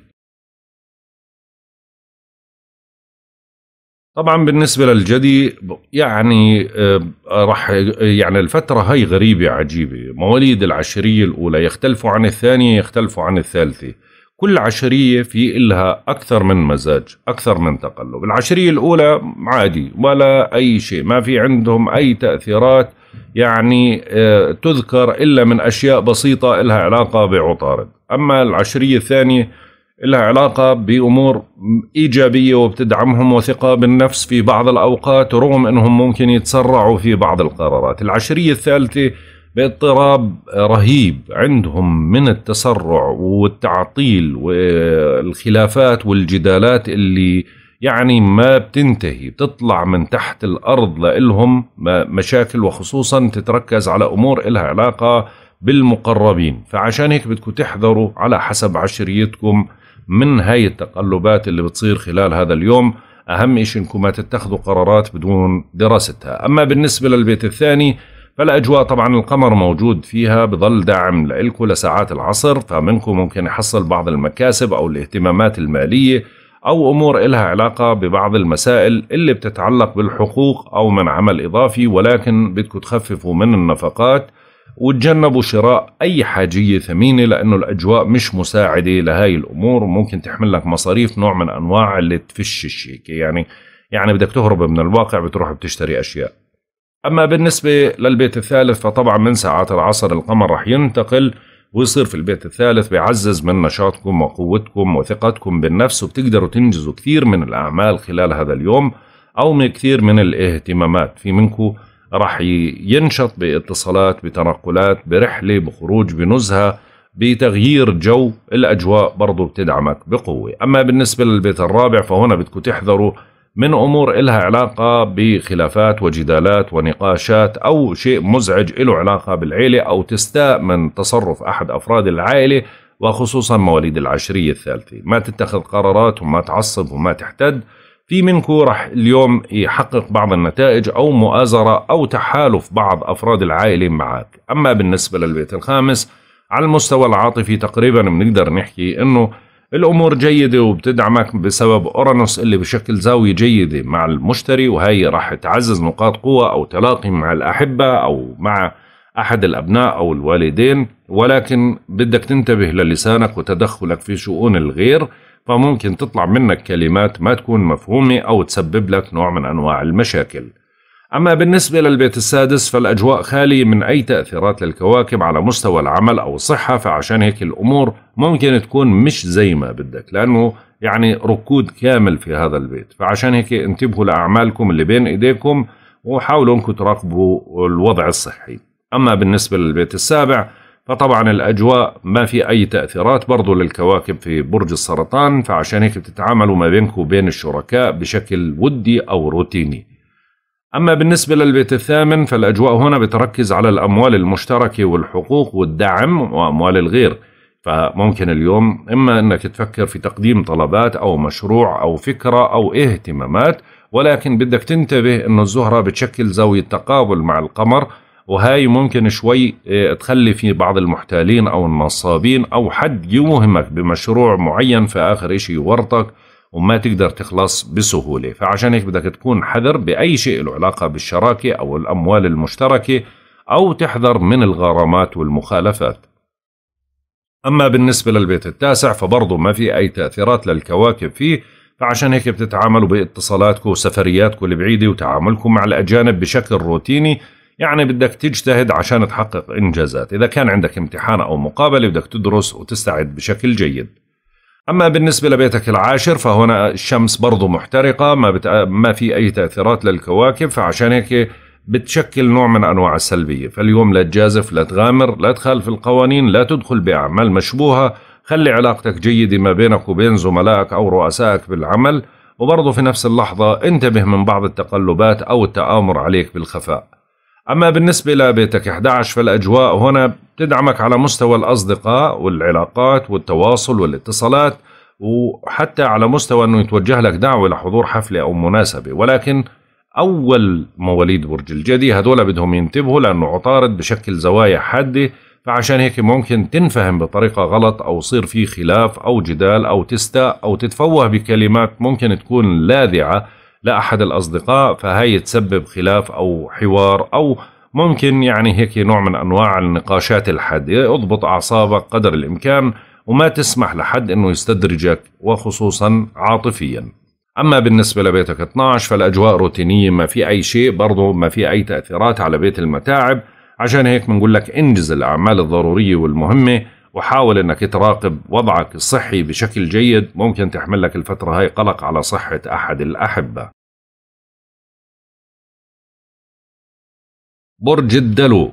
طبعا بالنسبة للجدي يعني آه، رح يعني الفترة هاي غريبة عجيبة مواليد العشرية الأولى يختلفوا عن الثانية يختلفوا عن الثالثة كل عشرية في إلها أكثر من مزاج أكثر من تقلب العشرية الأولى عادي ولا أي شيء ما في عندهم أي تأثيرات يعني آه، تذكر إلا من أشياء بسيطة إلها علاقة بعطارد أما العشرية الثانية لها علاقة بأمور إيجابية وبتدعمهم وثقة بالنفس في بعض الأوقات رغم أنهم ممكن يتسرعوا في بعض القرارات العشرية الثالثة باضطراب رهيب عندهم من التسرع والتعطيل والخلافات والجدالات اللي يعني ما بتنتهي بتطلع من تحت الأرض لإلهم مشاكل وخصوصا تتركز على أمور إلها علاقة بالمقربين فعشان هيك بدكم تحذروا على حسب عشريتكم من هاي التقلبات اللي بتصير خلال هذا اليوم أهم شيء أنكم ما تتخذوا قرارات بدون دراستها أما بالنسبة للبيت الثاني فالأجواء طبعا القمر موجود فيها بظل دعم لإلكو لساعات العصر فمنكم ممكن يحصل بعض المكاسب أو الاهتمامات المالية أو أمور إلها علاقة ببعض المسائل اللي بتتعلق بالحقوق أو من عمل إضافي ولكن بدكم تخففوا من النفقات وتجنبوا شراء أي حاجية ثمينة لأنه الأجواء مش مساعدة لهاي الأمور وممكن تحمل لك مصاريف نوع من أنواع اللي تفش الشيكة يعني يعني بدك تهرب من الواقع بتروح بتشتري أشياء أما بالنسبة للبيت الثالث فطبعا من ساعات العصر القمر رح ينتقل ويصير في البيت الثالث بيعزز من نشاطكم وقوتكم وثقتكم بالنفس وبتقدروا تنجزوا كثير من الأعمال خلال هذا اليوم أو من كثير من الاهتمامات في منكم راح ينشط باتصالات بتنقلات برحلة بخروج بنزهة بتغيير جو الأجواء برضو بتدعمك بقوة أما بالنسبة للبيت الرابع فهنا بدكم تحذروا من أمور إلها علاقة بخلافات وجدالات ونقاشات أو شيء مزعج له علاقة بالعيلة أو تستاء من تصرف أحد أفراد العائلة وخصوصا مواليد العشرية الثالثة ما تتخذ قرارات وما تعصب وما تحتد في منكم رح اليوم يحقق بعض النتائج أو مؤازرة أو تحالف بعض أفراد العائلة معك أما بالنسبة للبيت الخامس على المستوى العاطفي تقريبا بنقدر نحكي أنه الأمور جيدة وبتدعمك بسبب أورانوس اللي بشكل زاوية جيدة مع المشتري وهي راح تعزز نقاط قوة أو تلاقي مع الأحبة أو مع أحد الأبناء أو الوالدين ولكن بدك تنتبه للسانك وتدخلك في شؤون الغير فممكن تطلع منك كلمات ما تكون مفهومة أو تسبب لك نوع من أنواع المشاكل أما بالنسبة للبيت السادس فالأجواء خالية من أي تأثيرات للكواكب على مستوى العمل أو الصحة فعشان هيك الأمور ممكن تكون مش زي ما بدك لأنه يعني ركود كامل في هذا البيت فعشان هيك انتبهوا لأعمالكم اللي بين إيديكم وحاولوا أنكم تراقبوا الوضع الصحي أما بالنسبة للبيت السابع فطبعا الأجواء ما في أي تأثيرات برضو للكواكب في برج السرطان فعشان هيك بتتعاملوا ما بينكم وبين الشركاء بشكل ودي أو روتيني أما بالنسبة للبيت الثامن فالأجواء هنا بتركز على الأموال المشتركة والحقوق والدعم وأموال الغير فممكن اليوم إما أنك تفكر في تقديم طلبات أو مشروع أو فكرة أو اهتمامات ولكن بدك تنتبه أن الزهرة بتشكل زاوية تقابل مع القمر وهاي ممكن شوي آه، تخلي في بعض المحتالين أو النصابين أو حد يوهمك بمشروع معين في آخر شيء يورطك وما تقدر تخلص بسهولة فعشان هيك بدك تكون حذر بأي شيء له علاقة بالشراكة أو الأموال المشتركة أو تحذر من الغرامات والمخالفات أما بالنسبة للبيت التاسع فبرضه ما في أي تأثيرات للكواكب فيه فعشان هيك بتتعاملوا باتصالاتكم وسفرياتكم البعيدة وتعاملكم مع الأجانب بشكل روتيني يعني بدك تجتهد عشان تحقق إنجازات إذا كان عندك امتحان أو مقابلة بدك تدرس وتستعد بشكل جيد أما بالنسبة لبيتك العاشر فهنا الشمس برضو محترقة ما, بت... ما في أي تأثيرات للكواكب فعشان هيك بتشكل نوع من أنواع السلبية فاليوم لا تجازف لا تغامر لا تخالف القوانين لا تدخل بأعمال مشبوهة خلي علاقتك جيدة ما بينك وبين زملائك أو رؤسائك بالعمل وبرضه في نفس اللحظة انتبه من بعض التقلبات أو التآمر عليك بالخفاء أما بالنسبة لبيتك 11 فالأجواء هنا بتدعمك على مستوى الأصدقاء والعلاقات والتواصل والاتصالات وحتى على مستوى أنه يتوجه لك دعوة لحضور حفلة أو مناسبة ولكن أول مواليد برج الجدي هذول بدهم ينتبهوا لأنه عطارد بشكل زوايا حادة فعشان هيك ممكن تنفهم بطريقة غلط أو يصير في خلاف أو جدال أو تستاء أو تتفوه بكلمات ممكن تكون لاذعة لأحد الأصدقاء فهي تسبب خلاف أو حوار أو ممكن يعني هيك نوع من أنواع النقاشات الحادة اضبط أعصابك قدر الإمكان وما تسمح لحد أنه يستدرجك وخصوصا عاطفيا أما بالنسبة لبيتك 12 فالأجواء روتينية ما في أي شيء برضه ما في أي تأثيرات على بيت المتاعب عشان هيك بنقول لك انجز الأعمال الضرورية والمهمة وحاول انك تراقب وضعك الصحي بشكل جيد ممكن تحمل لك الفترة هاي قلق على صحة احد الاحبة برج الدلو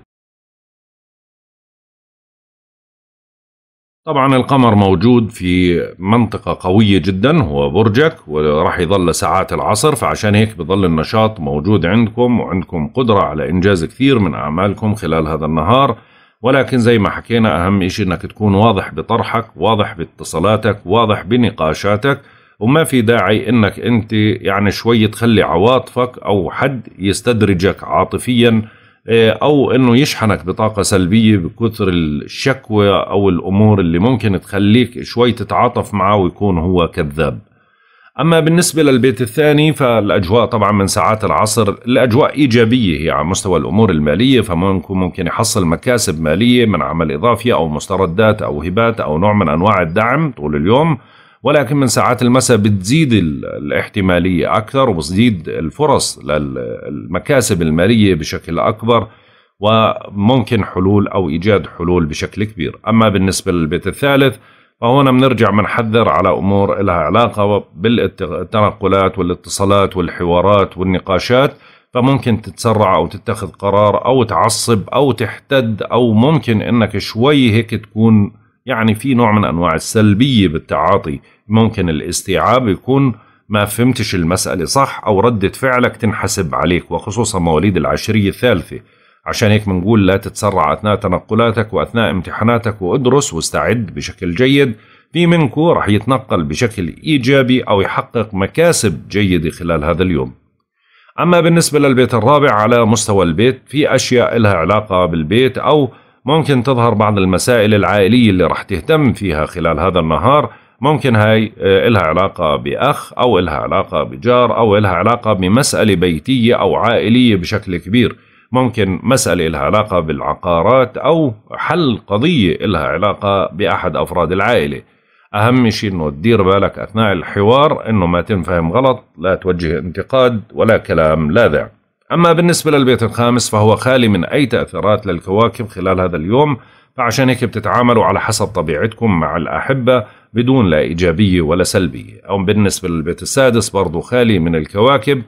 طبعا القمر موجود في منطقة قوية جدا هو برجك وراح يظل لساعات العصر فعشان هيك بظل النشاط موجود عندكم وعندكم قدرة على إنجاز كثير من أعمالكم خلال هذا النهار ولكن زي ما حكينا أهم إشي إنك تكون واضح بطرحك واضح باتصالاتك واضح بنقاشاتك وما في داعي إنك أنت يعني شوي تخلي عواطفك أو حد يستدرجك عاطفياً آه، او انه يشحنك بطاقة سلبية بكثر الشكوى او الامور اللي ممكن تخليك شوي تتعاطف معه ويكون هو كذاب أما بالنسبة للبيت الثاني فالأجواء طبعا من ساعات العصر الأجواء إيجابية هي على مستوى الأمور المالية فممكن ممكن يحصل مكاسب مالية من عمل إضافي أو مستردات أو هبات أو نوع من أنواع الدعم طول اليوم ولكن من ساعات المساء بتزيد الاحتمالية أكثر وبتزيد الفرص للمكاسب المالية بشكل أكبر وممكن حلول أو إيجاد حلول بشكل كبير أما بالنسبة للبيت الثالث فهون بنرجع بنحذر على امور لها علاقه بالتنقلات والاتصالات والحوارات والنقاشات فممكن تتسرع او تتخذ قرار او تعصب او تحتد او ممكن انك شوي هيك تكون يعني في نوع من انواع السلبيه بالتعاطي ممكن الاستيعاب يكون ما فهمتش المسألة صح أو ردة فعلك تنحسب عليك وخصوصا مواليد العشرية الثالثة عشان هيك بنقول لا تتسرع أثناء تنقلاتك وأثناء امتحاناتك وادرس واستعد بشكل جيد في منكو رح يتنقل بشكل إيجابي أو يحقق مكاسب جيدة خلال هذا اليوم أما بالنسبة للبيت الرابع على مستوى البيت في أشياء لها علاقة بالبيت أو ممكن تظهر بعض المسائل العائلية اللي رح تهتم فيها خلال هذا النهار ممكن هاي آه، لها علاقة بأخ أو لها علاقة بجار أو لها علاقة بمسألة بيتية أو عائلية بشكل كبير ممكن مسألة لها علاقة بالعقارات أو حل قضية لها علاقة بأحد أفراد العائلة أهم شيء أنه تدير بالك أثناء الحوار أنه ما تنفهم غلط لا توجه انتقاد ولا كلام لاذع أما بالنسبة للبيت الخامس فهو خالي من أي تأثيرات للكواكب خلال هذا اليوم فعشان هيك بتتعاملوا على حسب طبيعتكم مع الأحبة بدون لا إيجابية ولا سلبية أو بالنسبة للبيت السادس برضو خالي من الكواكب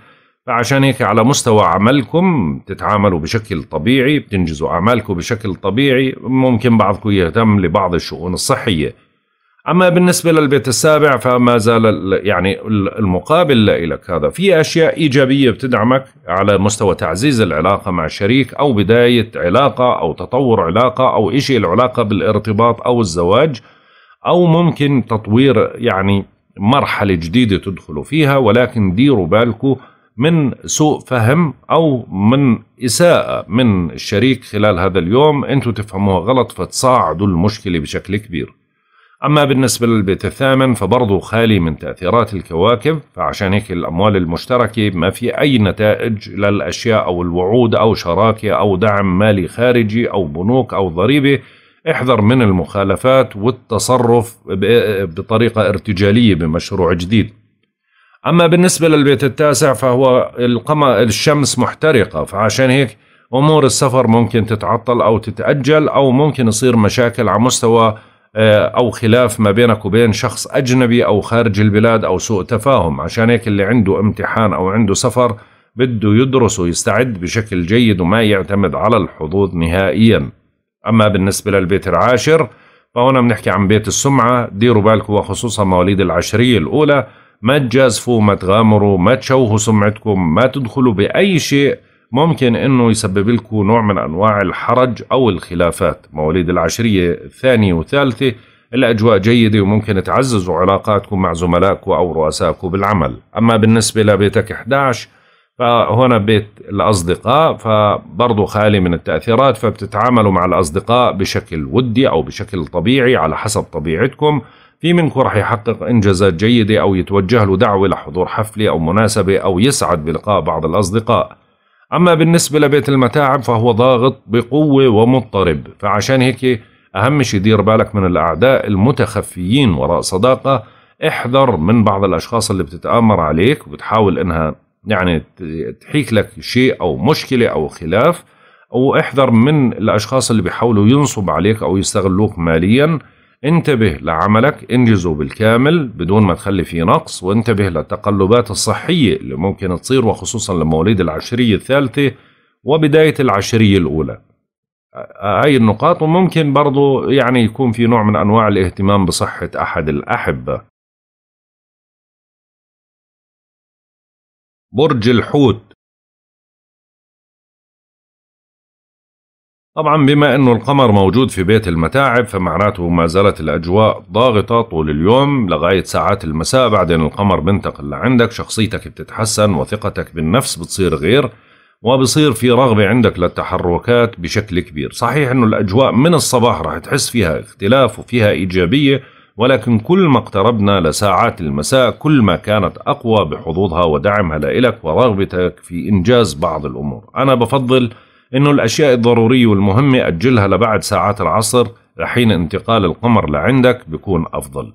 فعشان هيك على مستوى عملكم تتعاملوا بشكل طبيعي بتنجزوا أعمالكم بشكل طبيعي ممكن بعضكم يهتم لبعض الشؤون الصحية أما بالنسبة للبيت السابع فما زال يعني المقابل لا لك هذا في أشياء إيجابية بتدعمك على مستوى تعزيز العلاقة مع الشريك أو بداية علاقة أو تطور علاقة أو إشي العلاقة بالارتباط أو الزواج أو ممكن تطوير يعني مرحلة جديدة تدخلوا فيها ولكن ديروا بالكم من سوء فهم أو من إساءة من الشريك خلال هذا اليوم أنتوا تفهموها غلط فتصاعدوا المشكلة بشكل كبير أما بالنسبة للبيت الثامن فبرضه خالي من تأثيرات الكواكب فعشان هيك الأموال المشتركة ما في أي نتائج للأشياء أو الوعود أو شراكة أو دعم مالي خارجي أو بنوك أو ضريبة احذر من المخالفات والتصرف بطريقة ارتجالية بمشروع جديد أما بالنسبة للبيت التاسع فهو القمر الشمس محترقة فعشان هيك أمور السفر ممكن تتعطل أو تتأجل أو ممكن يصير مشاكل على مستوى آه، أو خلاف ما بينك وبين شخص أجنبي أو خارج البلاد أو سوء تفاهم عشان هيك اللي عنده امتحان أو عنده سفر بده يدرس ويستعد بشكل جيد وما يعتمد على الحظوظ نهائيا أما بالنسبة للبيت العاشر فهنا بنحكي عن بيت السمعة ديروا بالكم وخصوصا مواليد العشرية الأولى ما تجازفوا ما تغامروا ما تشوهوا سمعتكم ما تدخلوا بأي شيء ممكن انه يسبب لكم نوع من انواع الحرج او الخلافات مواليد العشرية الثانية والثالثة الأجواء جيدة وممكن تعززوا علاقاتكم مع زملائكم أو رؤسائكم بالعمل أما بالنسبة لبيتك 11 فهنا بيت الأصدقاء فبرضه خالي من التأثيرات فبتتعاملوا مع الأصدقاء بشكل ودي أو بشكل طبيعي على حسب طبيعتكم في منكم رح يحقق إنجازات جيدة أو يتوجه له دعوة لحضور حفلة أو مناسبة أو يسعد بلقاء بعض الأصدقاء أما بالنسبة لبيت المتاعب فهو ضاغط بقوة ومضطرب فعشان هيك أهم شيء دير بالك من الأعداء المتخفيين وراء صداقة احذر من بعض الأشخاص اللي بتتآمر عليك وبتحاول إنها يعني تحيك لك شيء أو مشكلة أو خلاف أو احذر من الأشخاص اللي بيحاولوا ينصب عليك أو يستغلوك مالياً انتبه لعملك انجزه بالكامل بدون ما تخلي فيه نقص وانتبه للتقلبات الصحية اللي ممكن تصير وخصوصا لمواليد العشرية الثالثة وبداية العشرية الأولى هاي النقاط وممكن برضو يعني يكون في نوع من أنواع الاهتمام بصحة أحد الأحبة برج الحوت طبعا بما انه القمر موجود في بيت المتاعب فمعناته ما زالت الاجواء ضاغطة طول اليوم لغاية ساعات المساء بعدين القمر بنتقل لعندك شخصيتك بتتحسن وثقتك بالنفس بتصير غير وبصير في رغبة عندك للتحركات بشكل كبير صحيح انه الاجواء من الصباح رح تحس فيها اختلاف وفيها ايجابية ولكن كل ما اقتربنا لساعات المساء كل ما كانت اقوى بحظوظها ودعمها لإلك ورغبتك في انجاز بعض الامور انا بفضل إنه الأشياء الضرورية والمهمة أجلها لبعد ساعات العصر لحين انتقال القمر لعندك بيكون أفضل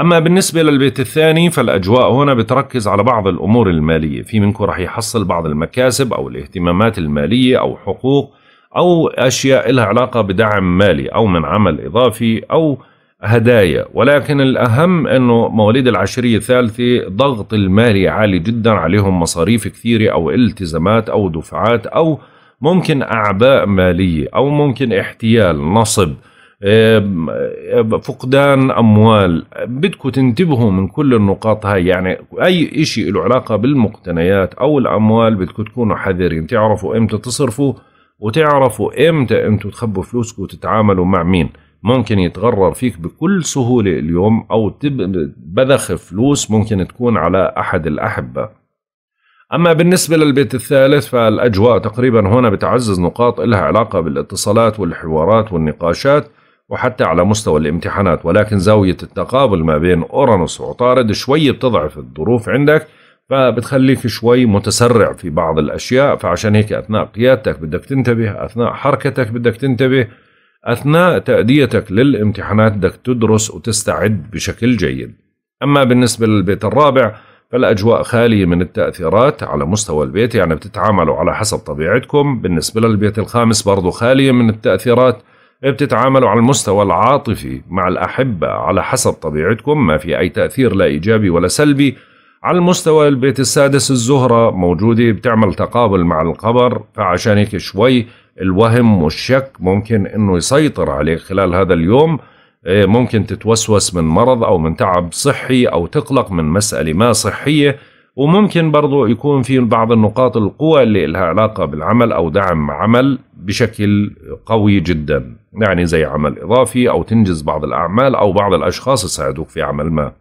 أما بالنسبة للبيت الثاني فالأجواء هنا بتركز على بعض الأمور المالية في منكم رح يحصل بعض المكاسب أو الاهتمامات المالية أو حقوق أو أشياء لها علاقة بدعم مالي أو من عمل إضافي أو هدايا ولكن الأهم أنه مواليد العشرية الثالثة ضغط المالي عالي جدا عليهم مصاريف كثيرة أو التزامات أو دفعات أو ممكن اعباء ماليه او ممكن احتيال نصب فقدان اموال بدكم تنتبهوا من كل النقاط هاي يعني اي شيء له علاقه بالمقتنيات او الاموال بدكم تكونوا حذرين تعرفوا امتى تصرفوا وتعرفوا امتى انتم تخبوا فلوسكم وتتعاملوا مع مين ممكن يتغرر فيك بكل سهوله اليوم او بذخ فلوس ممكن تكون على احد الاحبه أما بالنسبة للبيت الثالث فالأجواء تقريبا هنا بتعزز نقاط إلها علاقة بالاتصالات والحوارات والنقاشات وحتى على مستوى الامتحانات ولكن زاوية التقابل ما بين أورانوس وعطارد شوي بتضعف الظروف عندك فبتخليك شوي متسرع في بعض الأشياء فعشان هيك أثناء قيادتك بدك تنتبه أثناء حركتك بدك تنتبه أثناء تأديتك للامتحانات بدك تدرس وتستعد بشكل جيد أما بالنسبة للبيت الرابع فالأجواء خالية من التأثيرات على مستوى البيت يعني بتتعاملوا على حسب طبيعتكم بالنسبة للبيت الخامس برضو خالية من التأثيرات بتتعاملوا على المستوى العاطفي مع الأحبة على حسب طبيعتكم ما في أي تأثير لا إيجابي ولا سلبي على المستوى البيت السادس الزهرة موجودة بتعمل تقابل مع القمر فعشان هيك شوي الوهم والشك ممكن انه يسيطر عليك خلال هذا اليوم إيه، ممكن تتوسوس من مرض أو من تعب صحي أو تقلق من مسألة ما صحية وممكن برضو يكون في بعض النقاط القوى اللي لها علاقة بالعمل أو دعم عمل بشكل قوي جدا يعني زي عمل إضافي أو تنجز بعض الأعمال أو بعض الأشخاص يساعدوك في عمل ما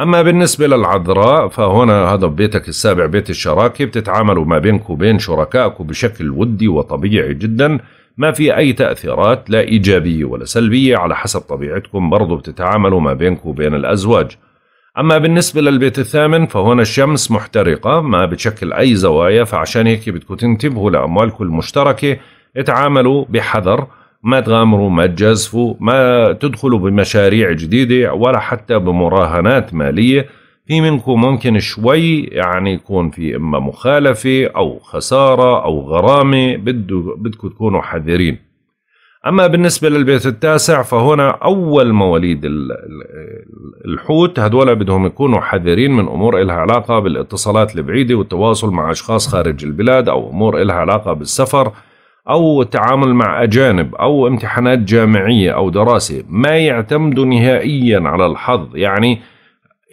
أما بالنسبة للعذراء فهنا هذا بيتك السابع بيت الشراكة بتتعاملوا ما بينك وبين شركائك بشكل ودي وطبيعي جدا ما في أي تأثيرات لا إيجابية ولا سلبية على حسب طبيعتكم برضو بتتعاملوا ما بينكم وبين الأزواج أما بالنسبة للبيت الثامن فهنا الشمس محترقة ما بتشكل أي زوايا فعشان هيك بدكم تنتبهوا لأموالكم المشتركة اتعاملوا بحذر ما تغامروا ما تجازفوا ما تدخلوا بمشاريع جديدة ولا حتى بمراهنات مالية في منكم ممكن شوي يعني يكون في اما مخالفه او خساره او غرامه بده بدكم تكونوا حذرين اما بالنسبه للبيت التاسع فهنا اول مواليد الحوت هدول بدهم يكونوا حذرين من امور إلها علاقه بالاتصالات البعيده والتواصل مع اشخاص خارج البلاد او امور إلها علاقه بالسفر او التعامل مع اجانب او امتحانات جامعيه او دراسه ما يعتمدوا نهائيا على الحظ يعني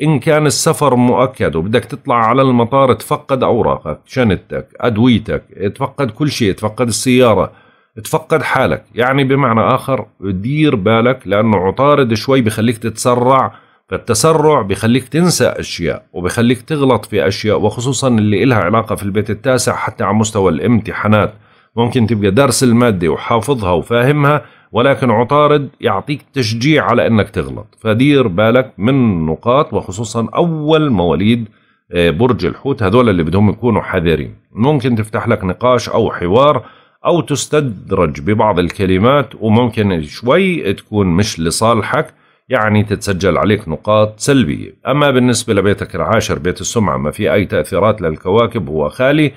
إن كان السفر مؤكد وبدك تطلع على المطار تفقد أوراقك شنطتك أدويتك تفقد كل شيء تفقد السيارة تفقد حالك يعني بمعنى آخر دير بالك لأنه عطارد شوي بخليك تتسرع فالتسرع بخليك تنسى أشياء وبخليك تغلط في أشياء وخصوصا اللي إلها علاقة في البيت التاسع حتى على مستوى الامتحانات ممكن تبقى درس المادة وحافظها وفاهمها ولكن عطارد يعطيك تشجيع على انك تغلط فدير بالك من نقاط وخصوصا اول مواليد آه، برج الحوت هذول اللي بدهم يكونوا حذرين ممكن تفتح لك نقاش او حوار او تستدرج ببعض الكلمات وممكن شوي تكون مش لصالحك يعني تتسجل عليك نقاط سلبية أما بالنسبة لبيتك العاشر بيت السمعة ما في أي تأثيرات للكواكب هو خالي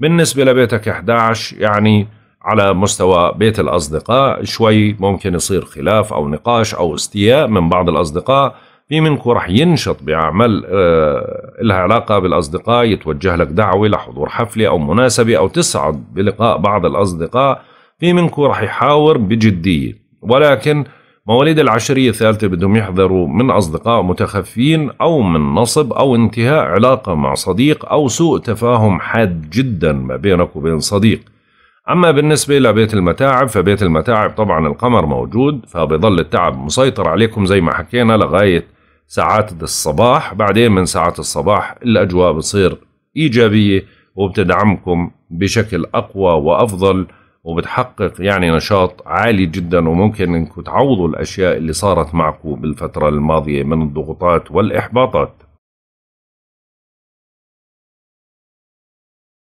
بالنسبة لبيتك 11 يعني على مستوى بيت الأصدقاء شوي ممكن يصير خلاف أو نقاش أو استياء من بعض الأصدقاء في منكم رح ينشط بأعمال آه، لها علاقة بالأصدقاء يتوجه لك دعوة لحضور حفلة أو مناسبة أو تسعد بلقاء بعض الأصدقاء في منكم رح يحاور بجدية ولكن مواليد العشرية الثالثة بدهم يحذروا من أصدقاء متخفين أو من نصب أو انتهاء علاقة مع صديق أو سوء تفاهم حاد جدا ما بينك وبين صديق أما بالنسبة لبيت المتاعب فبيت المتاعب طبعا القمر موجود فبيضل التعب مسيطر عليكم زي ما حكينا لغاية ساعات الصباح بعدين من ساعات الصباح الأجواء بتصير إيجابية وبتدعمكم بشكل أقوى وأفضل وبتحقق يعني نشاط عالي جدا وممكن انكم تعوضوا الاشياء اللي صارت معكم بالفتره الماضيه من الضغوطات والاحباطات.